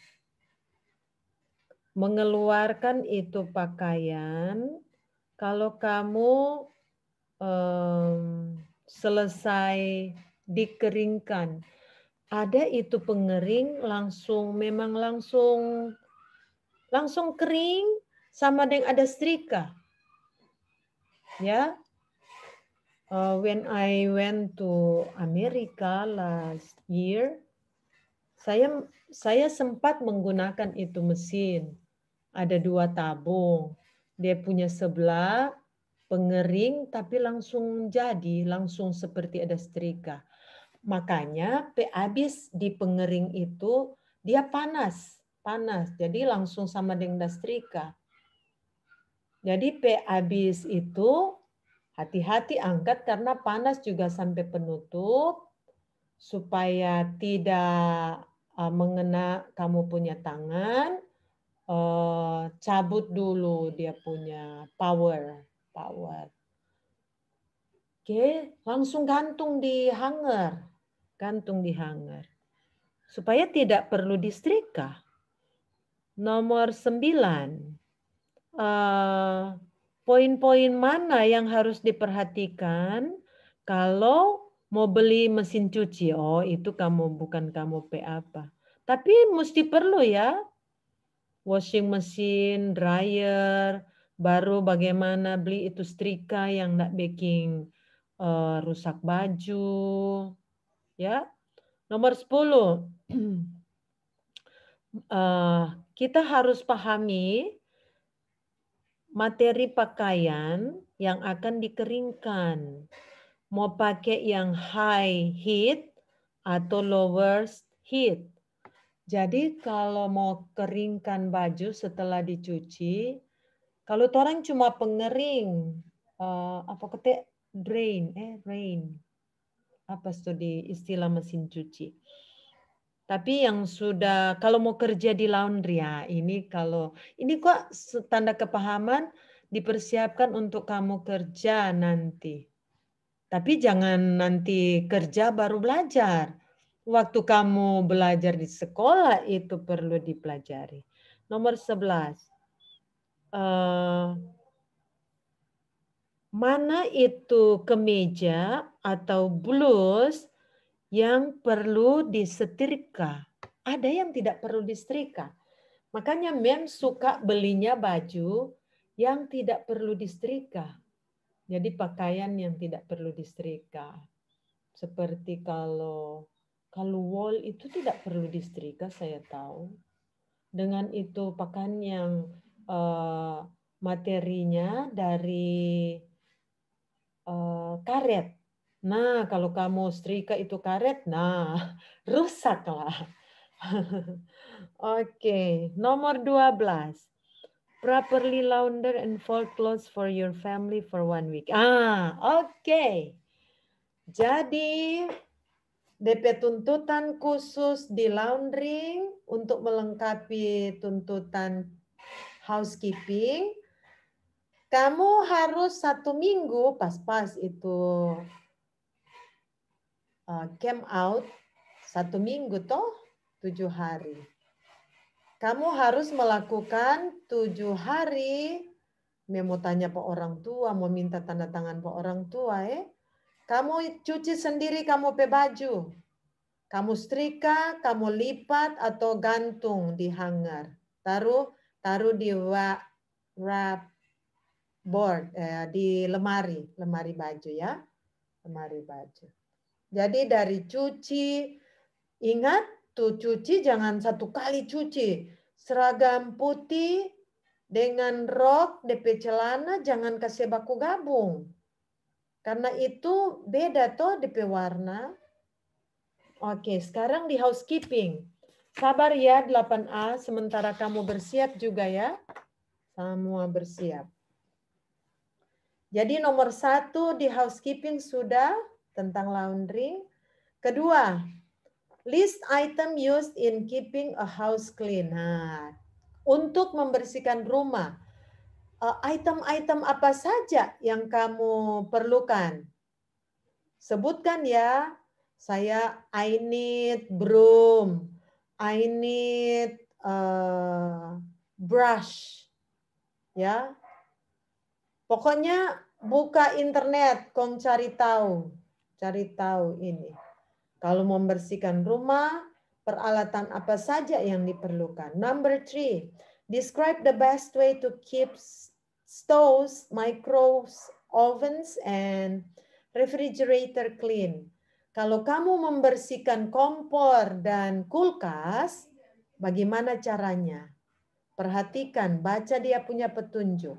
mengeluarkan itu pakaian kalau kamu um, selesai dikeringkan. Ada itu pengering langsung memang langsung langsung kering sama dengan ada setrika. Ya. Uh, when I went to America last year, saya saya sempat menggunakan itu mesin ada dua tabung. Dia punya sebelah pengering tapi langsung jadi, langsung seperti ada setrika. Makanya habis di pengering itu dia panas, panas. Jadi langsung sama dengan setrika. Jadi P habis itu hati-hati angkat karena panas juga sampai penutup supaya tidak ah, mengena kamu punya tangan Eh, cabut dulu dia punya power, power. Oke, okay. langsung gantung di hanger, gantung di hanger. Supaya tidak perlu distrika Nomor sembilan, uh, poin-poin mana yang harus diperhatikan kalau mau beli mesin cuci? Oh, itu kamu bukan kamu P apa. Tapi mesti perlu ya washing machine, dryer, baru bagaimana beli itu setrika yang tidak baking uh, rusak baju, ya. Nomor 10. Eh, kita harus pahami materi pakaian yang akan dikeringkan. Mau pakai yang high heat atau lower heat. Jadi kalau mau keringkan baju setelah dicuci, kalau orang cuma pengering, uh, apa ketik drain, eh rain, apa studi istilah mesin cuci. Tapi yang sudah kalau mau kerja di laundry ya ini kalau ini kok tanda kepahaman dipersiapkan untuk kamu kerja nanti. Tapi jangan nanti kerja baru belajar waktu kamu belajar di sekolah itu perlu dipelajari. Nomor sebelas Uh, mana itu kemeja atau blus yang perlu disetrika? Ada yang tidak perlu disetrika. Makanya mem suka belinya baju yang tidak perlu disetrika. Jadi pakaian yang tidak perlu disetrika. Seperti kalau kalau wall itu tidak perlu distrika saya tahu. Dengan itu pakan yang uh, materinya dari uh, karet. Nah, kalau kamu setrika itu karet, nah rusaklah. Oke, okay. nomor 12. Properly launder and fold clothes for your family for one week. Ah, oke. Okay. Jadi DP tuntutan khusus di laundry untuk melengkapi tuntutan housekeeping. Kamu harus satu minggu pas-pas itu uh, camp out satu minggu toh tujuh hari. Kamu harus melakukan tujuh hari. memotanya tanya pak orang tua, mau minta tanda tangan pak orang tua eh. Kamu cuci sendiri, kamu pakai baju. Kamu setrika, kamu lipat atau gantung di hanger. Taruh taruh di wrap board eh, di lemari, lemari baju ya. Lemari baju. Jadi dari cuci ingat tuh cuci jangan satu kali cuci. Seragam putih dengan rok, DP celana jangan kasih baku gabung. Karena itu beda toh DP warna. Oke, sekarang di housekeeping. Sabar ya 8A, sementara kamu bersiap juga ya. Semua bersiap. Jadi nomor satu di housekeeping sudah tentang laundry. Kedua, list item used in keeping a house clean. Nah, untuk membersihkan rumah Eh, item-item apa saja yang kamu perlukan. Sebutkan ya, saya I need broom, I need uh, brush, ya. Pokoknya buka internet, kong cari tahu, cari tahu ini. Kalau membersihkan rumah, peralatan apa saja yang diperlukan. Number three, Describe the best way to keep stoves, microwaves, ovens, and refrigerator clean. Kalau kamu membersihkan kompor dan kulkas, bagaimana caranya? Perhatikan, baca dia punya petunjuk.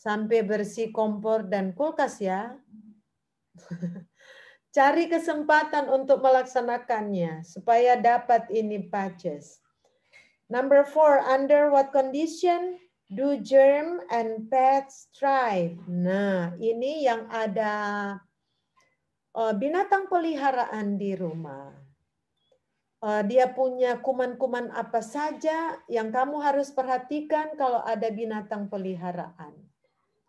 Sampai bersih kompor dan kulkas ya. Cari kesempatan untuk melaksanakannya supaya dapat ini patches. Number four, under what condition do germ and pets thrive? Nah, ini yang ada uh, binatang peliharaan di rumah. Uh, dia punya kuman-kuman apa saja yang kamu harus perhatikan kalau ada binatang peliharaan.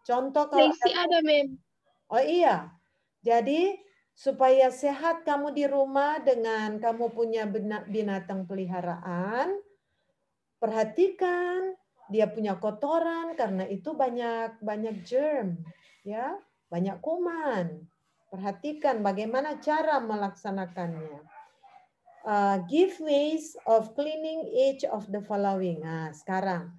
Contoh kalau ada, ada mem. Oh iya. Jadi supaya sehat kamu di rumah dengan kamu punya binatang peliharaan, Perhatikan dia punya kotoran karena itu banyak banyak germ, ya, banyak kuman. Perhatikan bagaimana cara melaksanakannya. Uh, give ways of cleaning each of the following. Nah, sekarang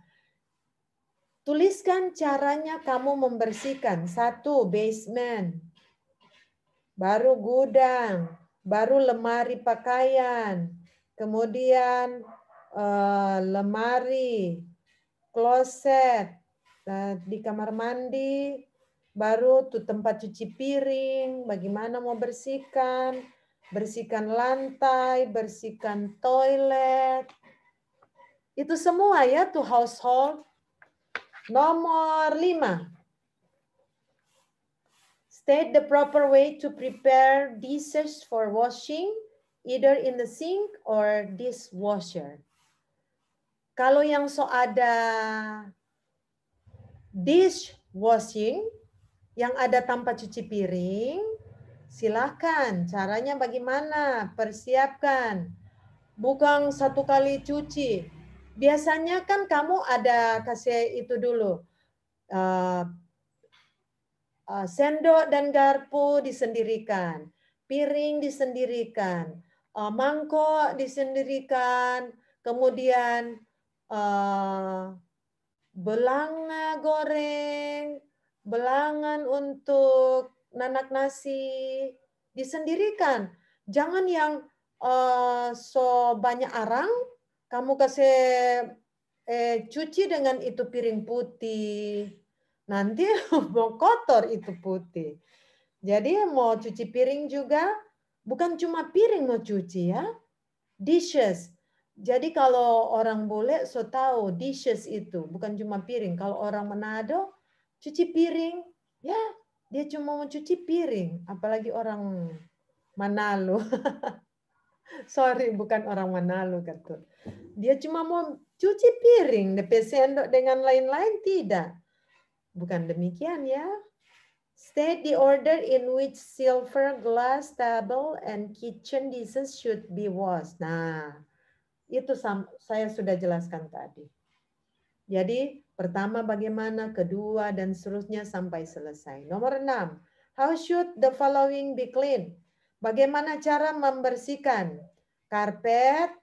tuliskan caranya kamu membersihkan. Satu, basement. Baru gudang, baru lemari pakaian, kemudian Eh, lemari, kloset, uh, di kamar mandi, baru tuh tempat cuci piring, bagaimana mau bersihkan, bersihkan lantai, bersihkan toilet. Itu semua ya tuh household. Nomor lima. State the proper way to prepare dishes for washing, either in the sink or dishwasher. Kalau yang so ada dish washing, yang ada tanpa cuci piring, silahkan Caranya bagaimana? Persiapkan. Bukan satu kali cuci. Biasanya kan kamu ada kasih itu dulu. Uh, uh, sendok dan garpu disendirikan. Piring disendirikan. Uh, mangkok disendirikan. Kemudian uh, belanga goreng, belangan untuk nanak nasi disendirikan. Jangan yang uh, so banyak arang, kamu kasih eh, cuci dengan itu piring putih. Nanti mau kotor itu putih. Jadi mau cuci piring juga, bukan cuma piring mau cuci ya. Dishes, jadi kalau orang boleh, so tahu dishes itu bukan cuma piring. Kalau orang Manado cuci piring, ya dia cuma mau cuci piring. Apalagi orang Manalo. Sorry, bukan orang Manalo katut. Dia cuma mau cuci piring, DP sendok dengan lain-lain tidak. Bukan demikian ya. State the order in which silver, glass, table, and kitchen dishes should be washed. Nah, itu saya sudah jelaskan tadi. Jadi pertama bagaimana, kedua, dan seterusnya sampai selesai. Nomor enam, how should the following be clean? Bagaimana cara membersihkan karpet,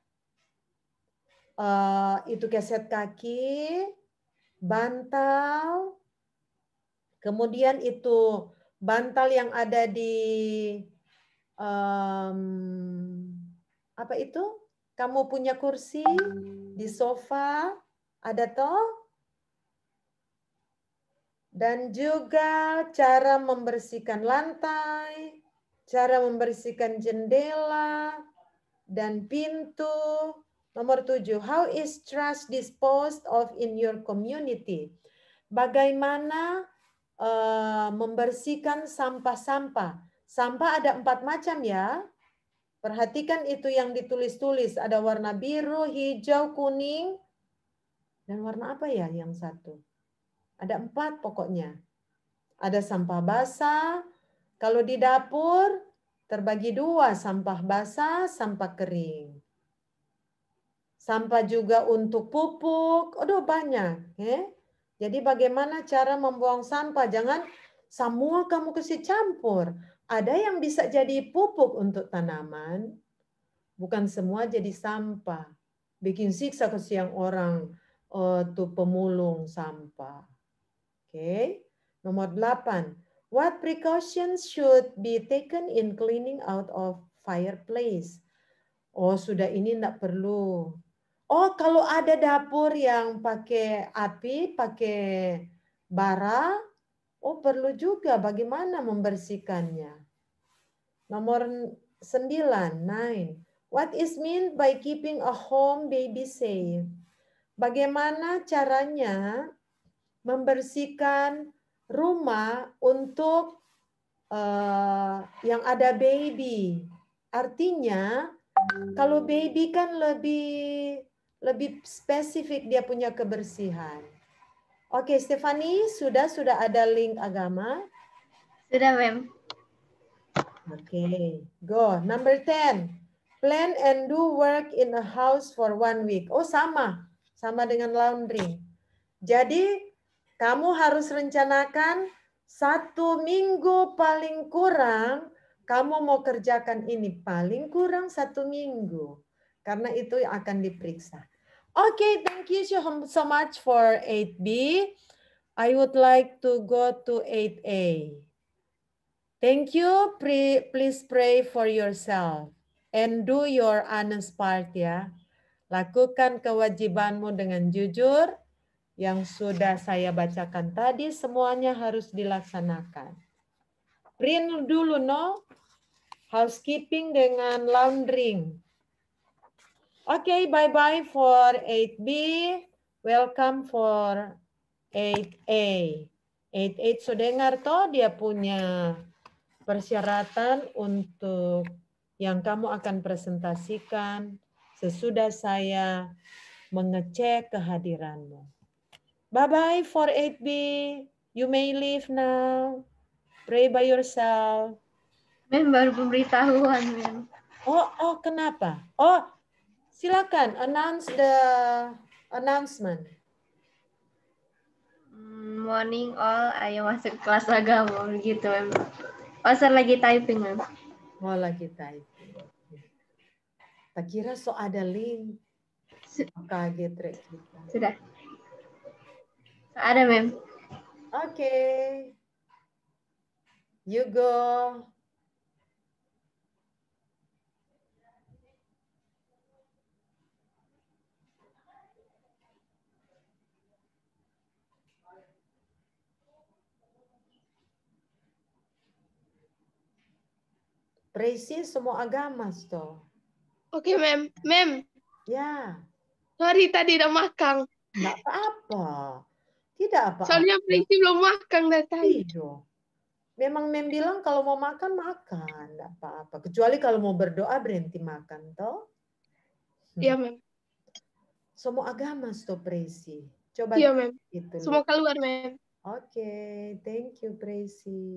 uh, itu keset kaki, bantal, kemudian itu bantal yang ada di um, apa itu kamu punya kursi di sofa, ada toh? Dan juga cara membersihkan lantai, cara membersihkan jendela dan pintu. Nomor tujuh, how is trash disposed of in your community? Bagaimana uh, membersihkan sampah-sampah? Sampah ada empat macam ya. Perhatikan itu yang ditulis-tulis. Ada warna biru, hijau, kuning. Dan warna apa ya yang satu? Ada empat pokoknya. Ada sampah basah. Kalau di dapur, terbagi dua. Sampah basah, sampah kering. Sampah juga untuk pupuk. Aduh, banyak. Eh? Jadi bagaimana cara membuang sampah? Jangan semua kamu kasih campur. Ada yang bisa jadi pupuk untuk tanaman, bukan semua jadi sampah. Bikin siksa ke siang orang oh, tuh pemulung sampah. Oke. Okay. Nomor delapan. What precautions should be taken in cleaning out of fireplace? Oh, sudah ini enggak perlu. Oh, kalau ada dapur yang pakai api, pakai bara, Oh perlu juga bagaimana membersihkannya. Nomor 9, 9. What is mean by keeping a home baby safe? Bagaimana caranya membersihkan rumah untuk uh, yang ada baby? Artinya kalau baby kan lebih lebih spesifik dia punya kebersihan. Oke, Stefani, sudah sudah ada link agama? Sudah, Mem. Oke, go. Number 10. Plan and do work in a house for one week. Oh, sama. Sama dengan laundry. Jadi, kamu harus rencanakan satu minggu paling kurang kamu mau kerjakan ini paling kurang satu minggu. Karena itu akan diperiksa. Okay, thank you so much for 8B. I would like to go to 8A. Thank you. please pray for yourself and do your honest part ya. Lakukan kewajibanmu dengan jujur. Yang sudah saya bacakan tadi semuanya harus dilaksanakan. Print dulu no. Housekeeping dengan laundry. Okay, bye-bye for 8B. Welcome for 8A. 8 dengar toh dia punya persyaratan untuk yang kamu akan presentasikan sesudah saya mengecek kehadiranmu. Bye-bye for 8B. You may leave now. Pray by yourself. Mem baru pemberitahuan, Mem. Oh, oh, kenapa? Oh, Silakan announce the announcement. Hmm, morning all, ayo masuk kelas agama gitu. pasar oh, lagi typing, Mem. Oh, lagi typing. Tak kira so ada link. Kaget, Rek. Sudah. ada, Mem. Oke. Okay. You go. Presis semua agama, Sto. Oke, okay, Mem. Mem. Ya. Sorry tadi udah makan. Enggak apa-apa. Tidak apa. Soalnya Presi belum makan dari tadi. Iya. Memang Mem bilang kalau mau makan makan, enggak apa-apa. Kecuali kalau mau berdoa berhenti makan, toh? Hmm. Iya, hmm. Mem. Semua agama, Sto Presi. Coba Iya, Mem. Itu. Semua keluar, Mem. Oke, okay. thank you, Presi.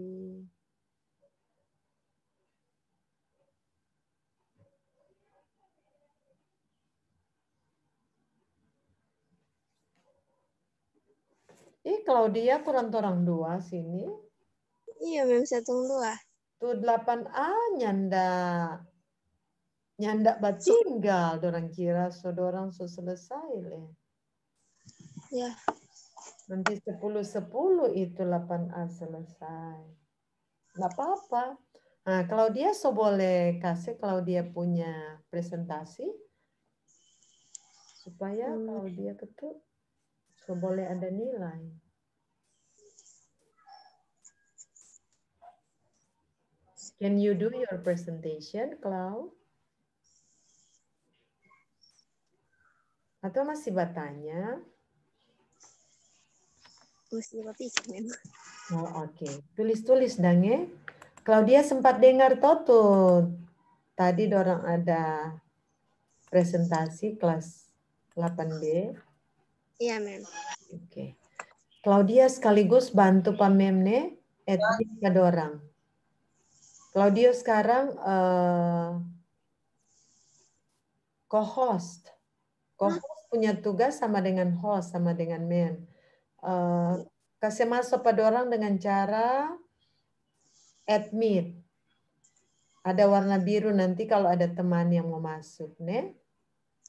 Ih, Claudia kurang torang dua sini. Iya, mem satu dua. Tuh delapan a nyanda nyanda bat tinggal dorang kira so orang so selesai le. Ya. Nanti sepuluh sepuluh itu delapan a selesai. Nggak apa-apa. Nah, Claudia so boleh kasih Claudia punya presentasi supaya hmm. Claudia ketuk So, boleh ada nilai. Can you do your presentation, Cloud? Atau masih bertanya? Oh, oke. Okay. Tulis-tulis, Dange. Eh. Claudia sempat dengar Toto. Tadi dorong ada presentasi kelas 8B. Iya, Mem. Oke. Claudia sekaligus bantu Pak Memne Edwin Kadorang. Iya. Claudia sekarang uh, co-host. Co-host punya tugas sama dengan host, sama dengan Mem. Uh, kasih masuk pada orang dengan cara admit. Ada warna biru nanti kalau ada teman yang mau masuk, ne?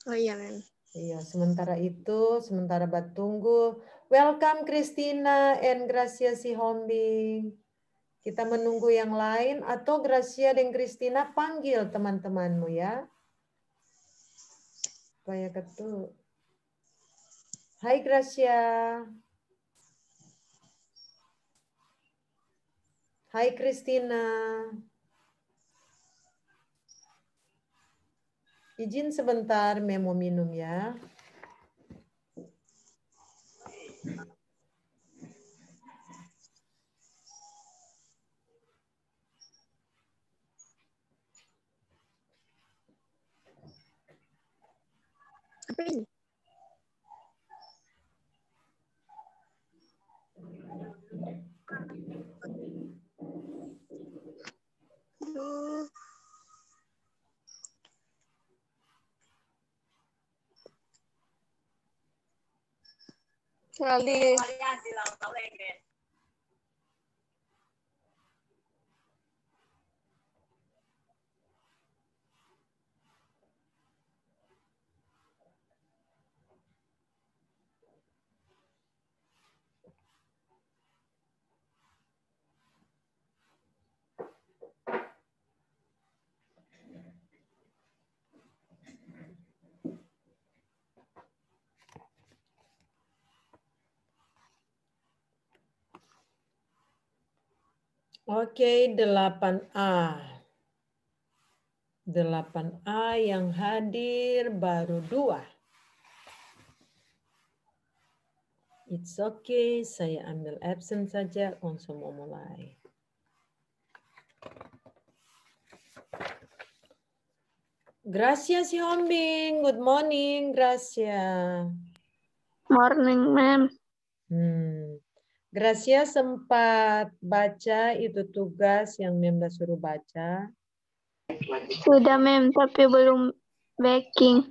Oh iya, Mem. Iya, sementara itu, sementara Batunggu. Welcome Christina and Gracia Si Hombing. Kita menunggu yang lain atau Gracia dan Christina panggil teman-temanmu ya. Supaya ketuk. Hai Gracia. Hai Christina. Izin sebentar, Memo minum ya. Apa ini? Gracias. Oke, delapan a delapan a yang hadir baru dua. It's okay, saya ambil absent saja, langsung mau mulai. Gracias, si good morning Gracia. Morning, ma'am. Hmm. Gracia sempat baca itu tugas yang Memda suruh baca. Sudah Mem, tapi belum baking.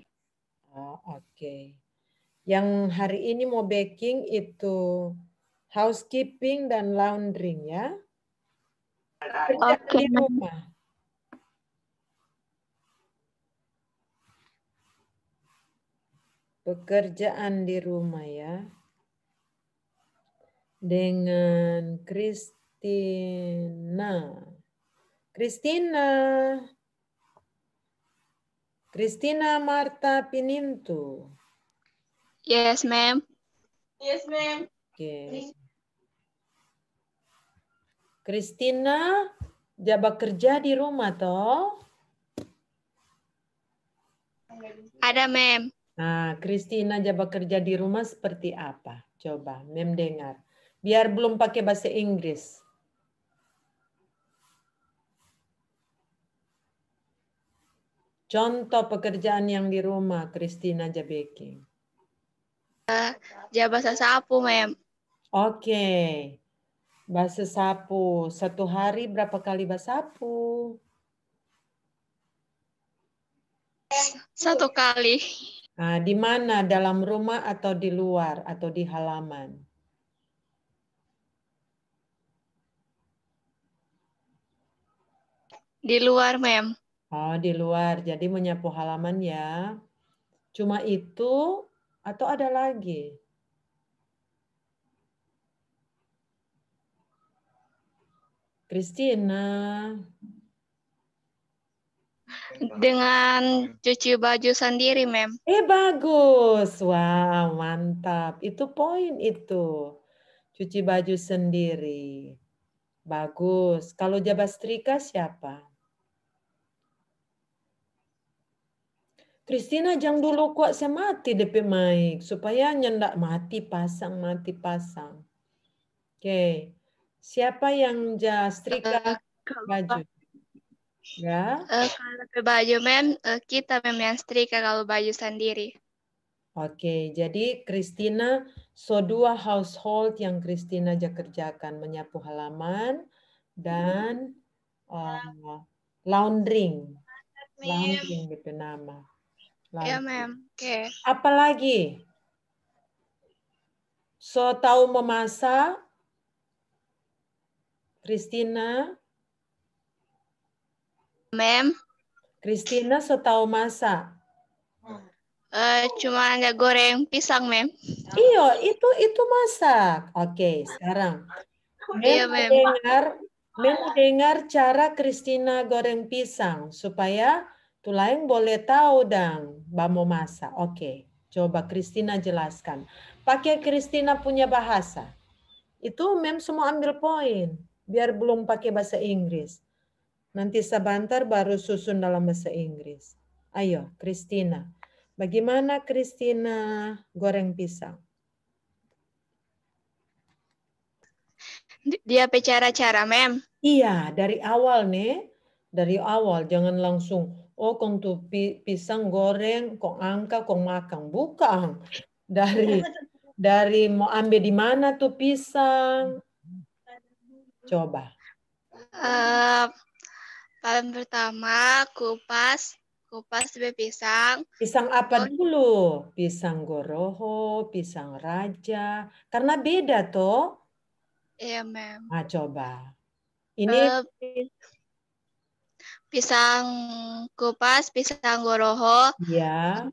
Oh, oke. Okay. Yang hari ini mau baking itu housekeeping dan laundry ya. Oke. okay. Pekerjaan di rumah ya dengan Christina. Christina. Christina Marta Pinintu. Yes, ma'am. Yes, ma'am. Okay. Christina jaba kerja di rumah toh? Ada, ma'am. Nah, Christina jaba kerja di rumah seperti apa? Coba, mem dengar biar belum pakai bahasa Inggris. Contoh pekerjaan yang di rumah, Christina Jabeki. Uh, ya bahasa sapu, Mem. Oke. Okay. Bahasa sapu. Satu hari berapa kali bahasa sapu? Satu kali. Nah, di mana? Dalam rumah atau di luar atau di halaman? Di luar, Mem. Oh, di luar. Jadi menyapu halaman ya. Cuma itu atau ada lagi? Christina. Dengan cuci baju sendiri, Mem. Eh, bagus. wah mantap. Itu poin itu. Cuci baju sendiri. Bagus. Kalau jabat setrika siapa? Kristina jang dulu kuat saya mati DP Mike supaya nyendak mati pasang mati pasang. Oke. Okay. Siapa yang ja strika uh, eh, baju? Ya. Uh, kalau baju mem uh, kita mem yang strika kalau baju sendiri. Oke, okay. jadi Kristina so dua household yang Kristina ja kerjakan menyapu halaman dan uh, laundering. Laundering gitu nama. Iya, Lagi. Ya, Mem. Oke. Okay. Apalagi? So, tahu memasak? Kristina? Mem. Kristina so tahu masak? Uh, eh, cuma ada goreng pisang, Mem. Iyo, itu itu masak. Oke, okay, sekarang. iya, ma'am. dengar, dengar cara Kristina goreng pisang supaya Tu lain boleh tahu dan bamo masa. Oke, coba Kristina jelaskan. Pakai Kristina punya bahasa. Itu mem semua ambil poin, biar belum pakai bahasa Inggris. Nanti sebentar baru susun dalam bahasa Inggris. Ayo, Kristina. Bagaimana Kristina goreng pisang? Dia bicara cara, Mem. Iya, dari awal nih. Dari awal, jangan langsung oh con tu pisang goreng, con angka, con makan. Bukan. Dari dari mau ambil di mana tuh pisang? Coba. Uh, paling pertama kupas kupas sampai pisang. Pisang apa oh. dulu? Pisang goroho, pisang raja. Karena beda toh. Iya, Mem. Nah, coba. Ini uh, pisang kupas, pisang goroho. Iya.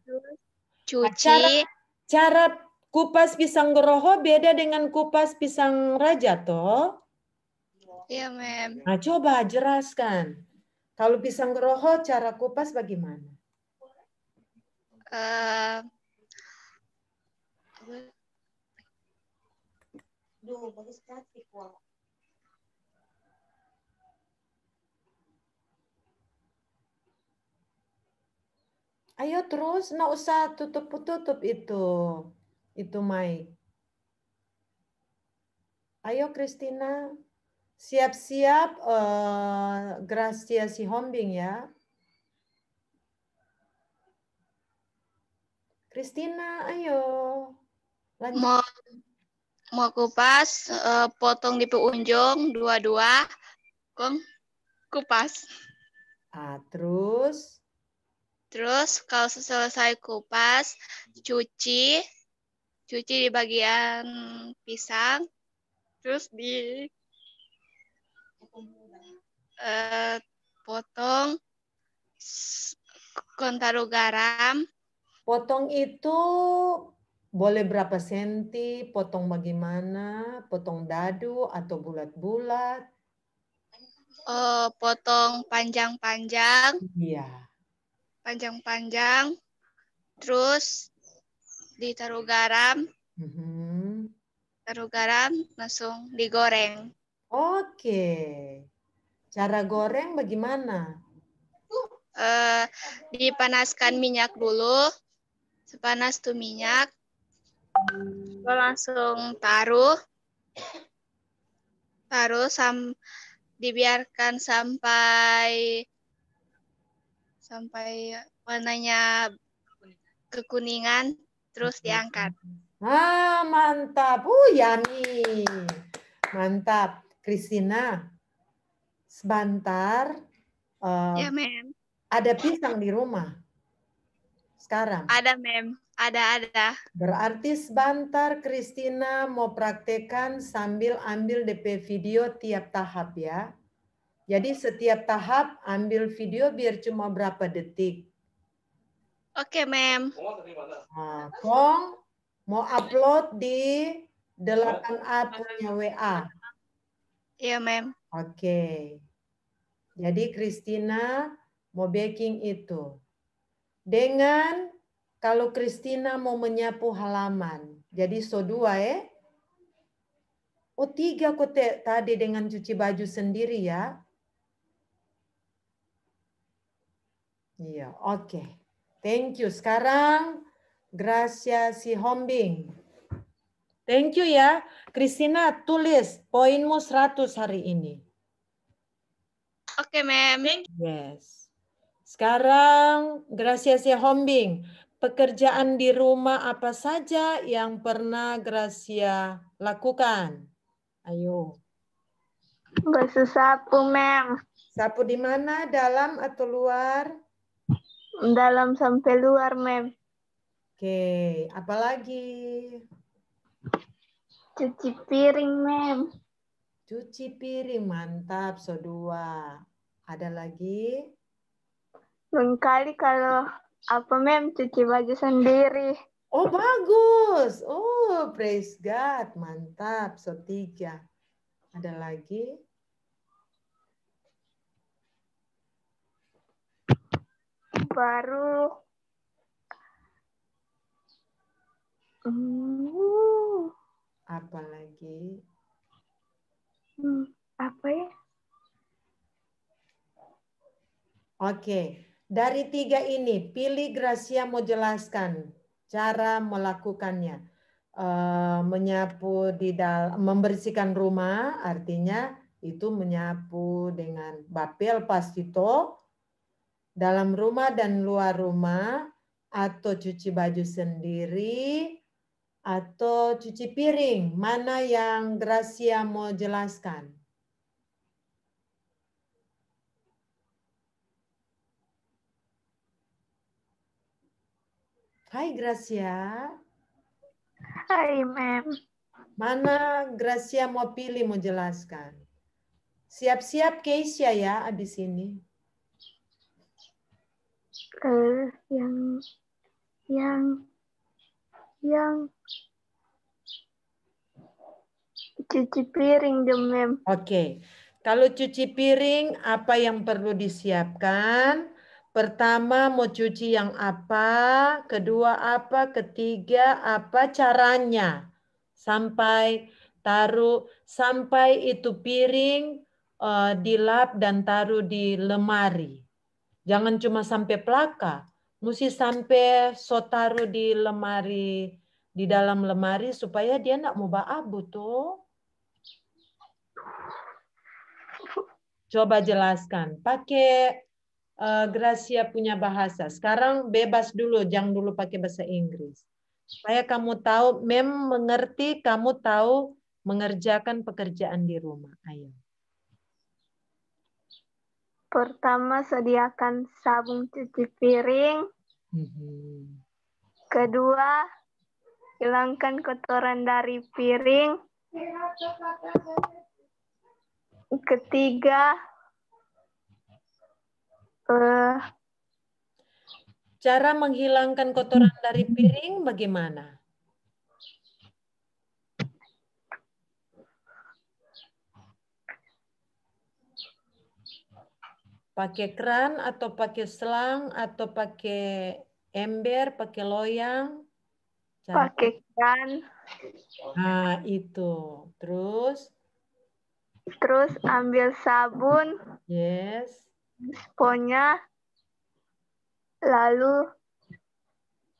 Cuci. Cara, cara kupas pisang goroho beda dengan kupas pisang raja toh? Iya, Mem. Nah, coba jelaskan. Kalau pisang goroho cara kupas bagaimana? Uh, eh, Duh, bagus praktik, Ayo terus, nggak usah tutup-tutup itu. Itu Mai. Ayo Christina, siap-siap uh, Gracia si Hombing ya. Christina, ayo. Lanjut. Mau, mau kupas, uh, potong di ujung, dua-dua. Kong, kupas. Ah, terus? Terus kalau selesai kupas, hmm. cuci, cuci di bagian pisang, terus di uh, potong, taruh garam. Potong itu boleh berapa senti, potong bagaimana, potong dadu atau bulat-bulat? Oh, potong panjang-panjang. Iya. -panjang. Yeah panjang-panjang, terus ditaruh garam, mm-hmm. taruh garam, langsung digoreng. Oke, cara goreng bagaimana? Uh, dipanaskan minyak dulu, sepanas tuh minyak, Lalu langsung taruh, taruh sam, dibiarkan sampai sampai warnanya kekuningan terus diangkat. Ah, mantap. bu Uh, Yani. Mantap. Kristina, sebentar. Uh, ya, Mem. Ada pisang di rumah sekarang? Ada, Mem. Ada, ada. Berarti sebentar Kristina mau praktekan sambil ambil DP video tiap tahap ya. Jadi setiap tahap ambil video biar cuma berapa detik. Oke, okay, Mem. Nah, Kong mau upload di delapan a punya WA. Iya, Mem. Oke. Jadi Christina mau baking itu. Dengan kalau Christina mau menyapu halaman. Jadi so dua ya. Eh? Oh tiga kok tadi dengan cuci baju sendiri ya. Iya, oke. Okay. Thank you. Sekarang Gracia si Hombing. Thank you ya. Christina, tulis poinmu 100 hari ini. Oke, okay, Mem. Yes. Sekarang Gracia si Hombing, pekerjaan di rumah apa saja yang pernah Gracia lakukan? Ayo. Bersusah, Mem. Sapu di mana? Dalam atau luar? Dalam sampai luar, Mem. Oke, okay. apalagi? Cuci piring, Mem. Cuci piring, mantap. So, dua. Ada lagi? Mengkali kalau apa, Mem? Cuci baju sendiri. Oh, bagus. Oh, praise God. Mantap. So, tiga. Ada lagi? baru uh. apa lagi hmm, apa ya oke dari tiga ini pilih Gracia mau jelaskan cara melakukannya eh, menyapu di dalam membersihkan rumah artinya itu menyapu dengan bapel pasito dalam rumah dan luar rumah, atau cuci baju sendiri, atau cuci piring. Mana yang Gracia mau jelaskan? Hai Gracia. Hai Mem. Mana Gracia mau pilih mau jelaskan? Siap-siap Keisha ya abis ini eh, yang yang yang cuci piring deh Oke. Okay. Kalau cuci piring apa yang perlu disiapkan? Pertama mau cuci yang apa, kedua apa, ketiga apa caranya sampai taruh sampai itu piring uh, dilap dan taruh di lemari. Jangan cuma sampai pelaka, mesti sampai sotaru di lemari di dalam lemari supaya dia nak mau abu tuh. Coba jelaskan. Pakai uh, Gracia punya bahasa. Sekarang bebas dulu, jangan dulu pakai bahasa Inggris. Supaya kamu tahu, mem mengerti, kamu tahu mengerjakan pekerjaan di rumah. Ayo. Pertama, sediakan sabun cuci piring. Mm-hmm. Kedua, hilangkan kotoran dari piring. Ketiga, uh, cara menghilangkan kotoran dari piring bagaimana? pakai keran atau pakai selang atau pakai ember, pakai loyang? Pakai keran. Nah, itu. Terus? Terus ambil sabun. Yes. Sponnya. Lalu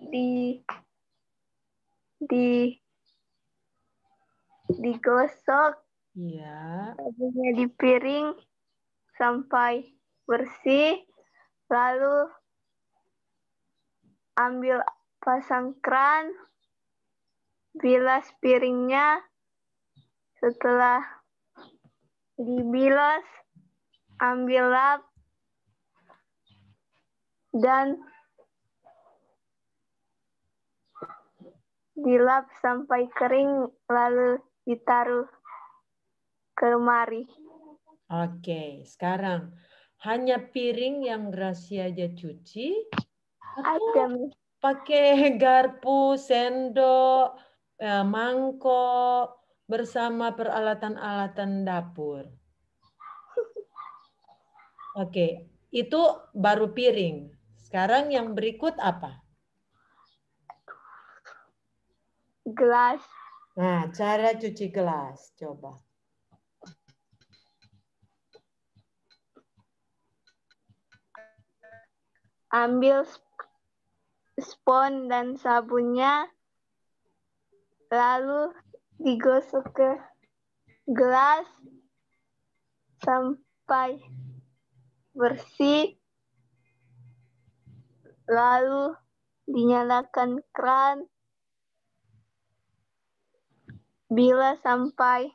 di di digosok. Iya. Sabunnya di sampai bersih, lalu ambil pasang kran, bilas piringnya, setelah dibilas, ambil lap, dan dilap sampai kering, lalu ditaruh ke lemari. Oke, sekarang hanya piring yang Gracia aja cuci atau pakai garpu, sendok, eh, mangkok bersama peralatan-alatan dapur. Oke, okay. itu baru piring. Sekarang yang berikut apa? Gelas. Nah, cara cuci gelas, coba. ambil spon dan sabunnya, lalu digosok ke gelas sampai bersih, lalu dinyalakan keran. Bila sampai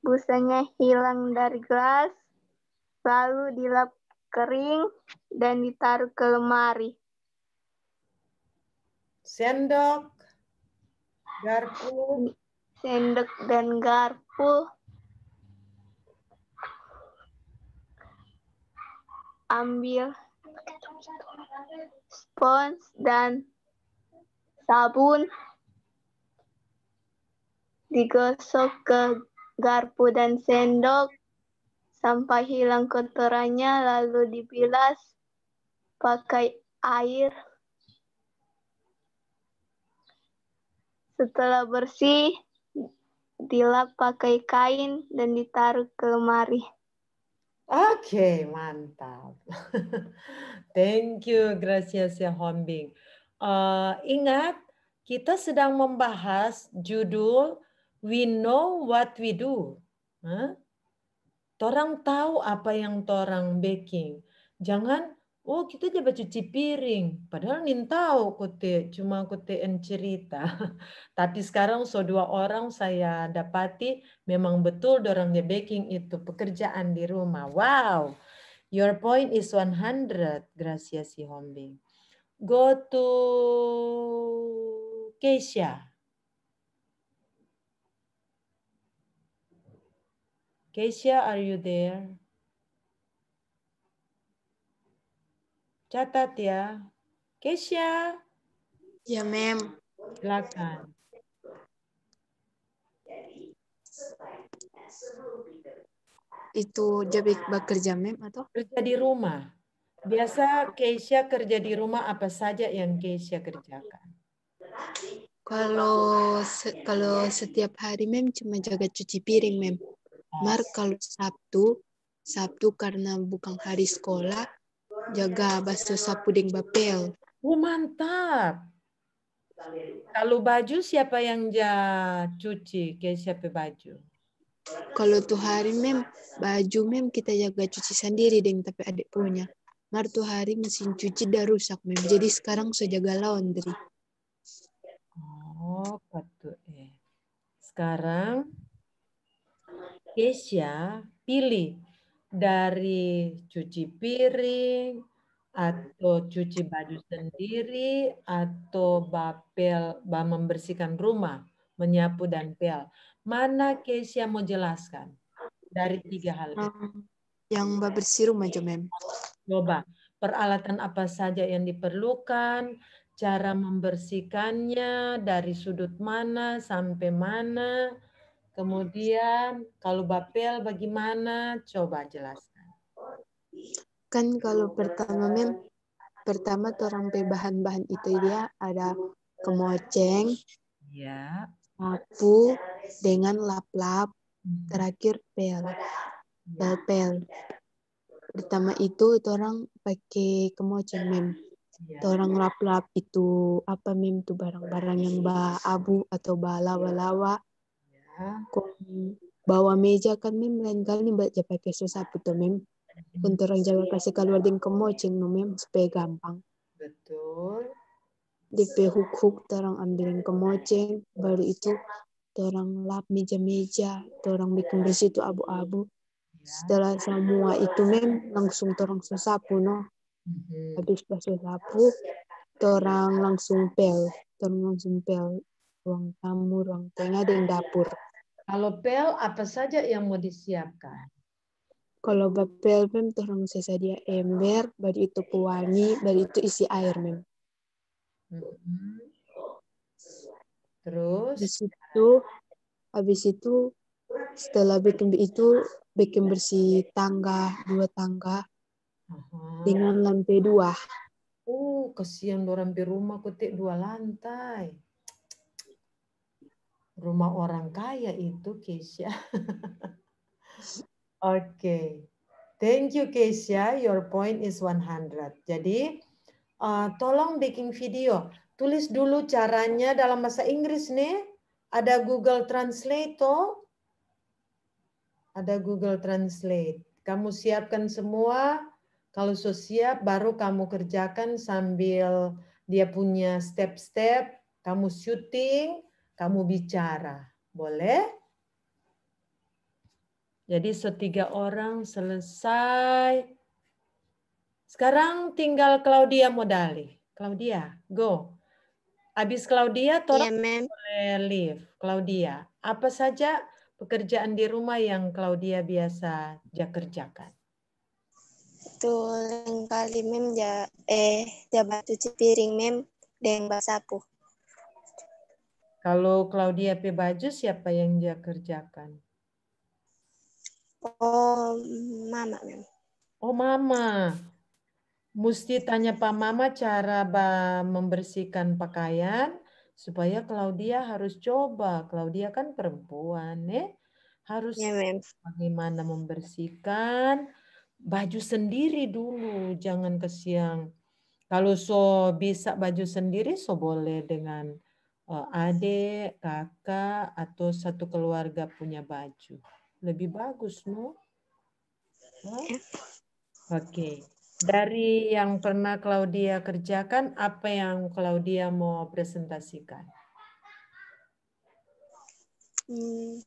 busanya hilang dari gelas, lalu dilap kering dan ditaruh ke lemari. Sendok, garpu. Sendok dan garpu. Ambil spons dan sabun. Digosok ke garpu dan sendok sampai hilang kotorannya lalu dibilas pakai air. Setelah bersih, dilap pakai kain dan ditaruh ke lemari. Oke, okay, mantap. Thank you, gracias ya Hombing. Uh, eh, ingat, kita sedang membahas judul We Know What We Do. Huh? Torang tahu apa yang torang baking. Jangan, oh kita coba cuci piring. Padahal nin tahu kute, cuma kute en cerita. Tapi sekarang so dua orang saya dapati memang betul dia baking itu pekerjaan di rumah. Wow, your point is 100, gracias si Hombing. Go to Keisha. Keisha, are you there? Catat ya. Keisha. Ya, ma'am. Silakan. Itu jadi bekerja mem atau? Kerja di rumah. Biasa Keisha kerja di rumah apa saja yang Keisha kerjakan? Kalau kalau setiap hari mem cuma jaga cuci piring mem. Mar kalau Sabtu, Sabtu karena bukan hari sekolah, jaga sapu deng bapel. Oh, mantap. Kalau baju siapa yang ja cuci? Kayak siapa baju? Kalau tuh hari mem baju mem kita jaga cuci sendiri deng tapi adik punya. Mar tuh hari mesin cuci dah rusak mem. Jadi sekarang saya jaga laundry. Oh, patut eh. Sekarang Kesia pilih dari cuci piring atau cuci baju sendiri atau bapel bah membersihkan rumah, menyapu dan pel. Mana Kesia mau jelaskan dari tiga hal itu? Yang bersih rumah jomem. Coba peralatan apa saja yang diperlukan, cara membersihkannya dari sudut mana sampai mana, Kemudian kalau bapel bagaimana? Coba jelaskan. Kan kalau pertama mem pertama orang bahan-bahan itu dia ada kemoceng, ya. apu dengan lap-lap, hmm. terakhir pel. Pel-pel. Iya. Pertama itu, itu orang pakai kemoceng mem. Iya. Itu orang lap-lap itu apa mem Itu barang-barang yang ba abu atau balawa-lawa Kung bawa meja kan mem lain kali nih baca pakai susah betul mem. Hmm. Untuk orang Jawa kasih keluar dengan kemoceng no mem supaya gampang. Betul. di huk-huk terang ambilin kemoceng baru itu terang lap meja-meja, terang bikin bersih itu abu-abu. Ya. Setelah semua itu mem langsung terang susah pun no. Hmm. Habis basuh sapu, terang langsung pel, terang langsung pel ruang tamu, ruang tengah, dan dapur. Kalau pel, apa saja yang mau disiapkan? Kalau bapel, mem, tolong sesedia ember, baru itu pewangi, baru itu isi air, mem. Mm-hmm. Terus? Di situ, habis itu, setelah bikin itu, bikin bersih tangga, dua tangga, -huh. dengan lantai dua. Oh, uh, kasihan orang di rumah kutik dua lantai rumah orang kaya itu Kesia, Oke. okay. Thank you Kesia, your point is 100. Jadi uh, tolong bikin video, tulis dulu caranya dalam bahasa Inggris nih. Ada Google Translate toh? Ada Google Translate. Kamu siapkan semua. Kalau sudah siap baru kamu kerjakan sambil dia punya step-step, kamu syuting, kamu bicara. Boleh? Jadi setiga orang selesai. Sekarang tinggal Claudia Modali. Claudia, go. Habis Claudia, iya, tolong yeah, boleh leave. Claudia, apa saja pekerjaan di rumah yang Claudia biasa dia kerjakan? Itu kali mem ja, eh ja bantu cuci piring mem dan basapu. Kalau Claudia P. Baju, siapa yang dia kerjakan? Oh, mama. Oh, mama. Mesti tanya Pak Mama cara membersihkan pakaian supaya Claudia harus coba. Claudia kan perempuan, ya. Eh? Harus ya, bagaimana membersihkan baju sendiri dulu, jangan kesiang. Kalau so bisa baju sendiri, so boleh dengan Eh, adik, kakak, atau satu keluarga punya baju. Lebih bagus, no? Ya. Oke. Okay. Dari yang pernah Claudia kerjakan, apa yang Claudia mau presentasikan? Hmm.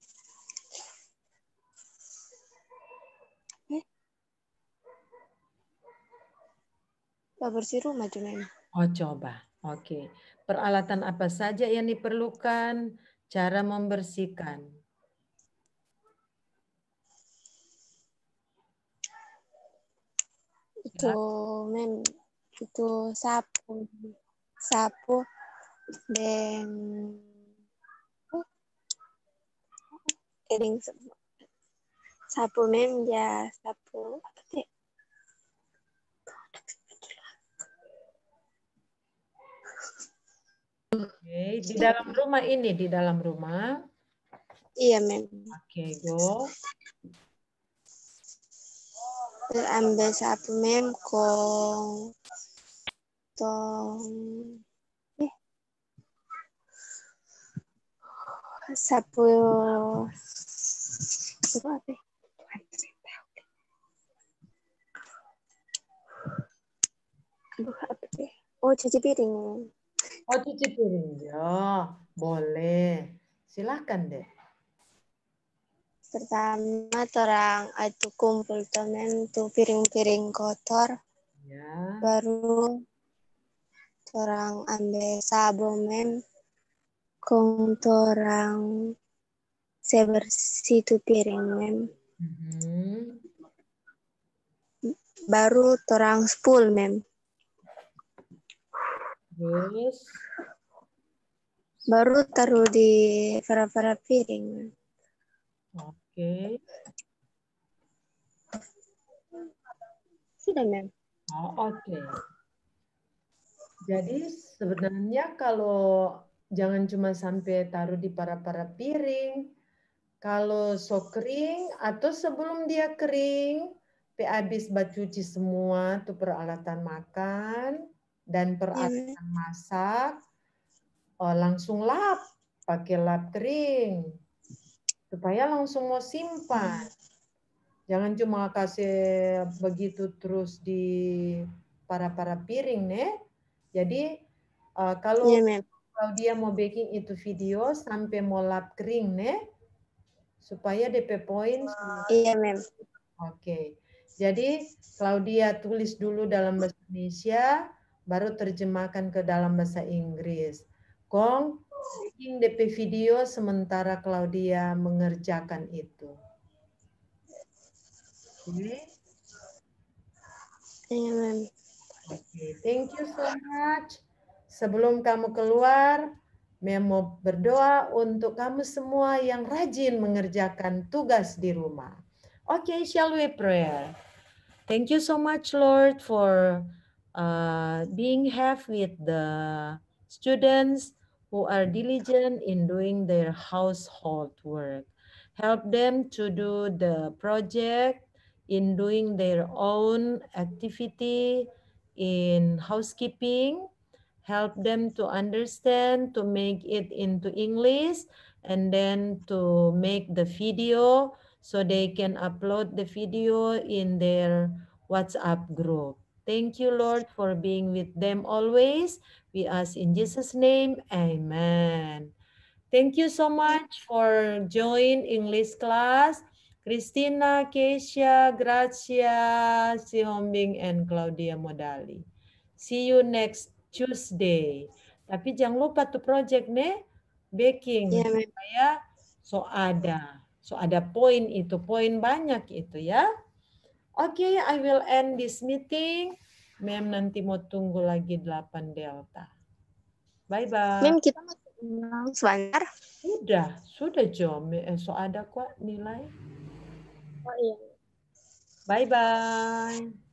Eh? Bersih rumah cuman. Ya. Oh coba, oke. Okay peralatan apa saja yang diperlukan, cara membersihkan. Itu men itu sapu sapu dan eh, kering semua. sapu mem ya sapu apa sih okay. di dalam rumah ini di dalam rumah iya mem oke okay, go terambil sapu mem kong tong eh. sapu sapu apa ya? ya? Oh, cuci piring. Oh cuci piring ya, boleh. Silahkan deh. Pertama terang itu kumpul temen tuh piring-piring kotor. Ya. Baru terang ambil sabun men. Kung terang sebersih tuh piring men. Mm -hmm. Baru terang spool men. Terus baru taruh di para-para piring. Oke. Sudah, Mem. Oh, oke. Okay. Jadi sebenarnya kalau jangan cuma sampai taruh di para-para piring, kalau so kering atau sebelum dia kering, habis baju semua tuh peralatan makan, dan iya peralatan yeah. masak oh, langsung lap pakai lap kering supaya langsung mau simpan jangan cuma kasih begitu terus di para para piring nih jadi uh, kalau yeah, iya, kalau dia mau baking itu video sampai mau lap kering nih supaya DP point iya mem oke jadi Claudia tulis dulu dalam bahasa Indonesia baru terjemahkan ke dalam bahasa Inggris. Kong, sing DP video sementara Claudia mengerjakan itu. Oke. Okay. Okay, thank you so much. Sebelum kamu keluar, Memo berdoa untuk kamu semua yang rajin mengerjakan tugas di rumah. Okay, shall we pray? Thank you so much, Lord, for Uh, being have with the students who are diligent in doing their household work. Help them to do the project in doing their own activity in housekeeping. Help them to understand, to make it into English, and then to make the video so they can upload the video in their WhatsApp group. Thank you, Lord, for being with them always. We ask in Jesus' name. Amen. Thank you so much for join English class. Christina, Keisha, Gracia, Si Hombing, and Claudia Modali. See you next Tuesday. Tapi jangan lupa tuh project nih baking yeah, supaya so ada so ada poin itu poin banyak itu ya. Oke, okay, I will end this meeting. Mem nanti mau tunggu lagi 8 Delta. Bye-bye. Mem, kita masih ulang sebentar. Sudah, sudah jom. Esok eh, ada kok nilai. Oh iya. Bye-bye.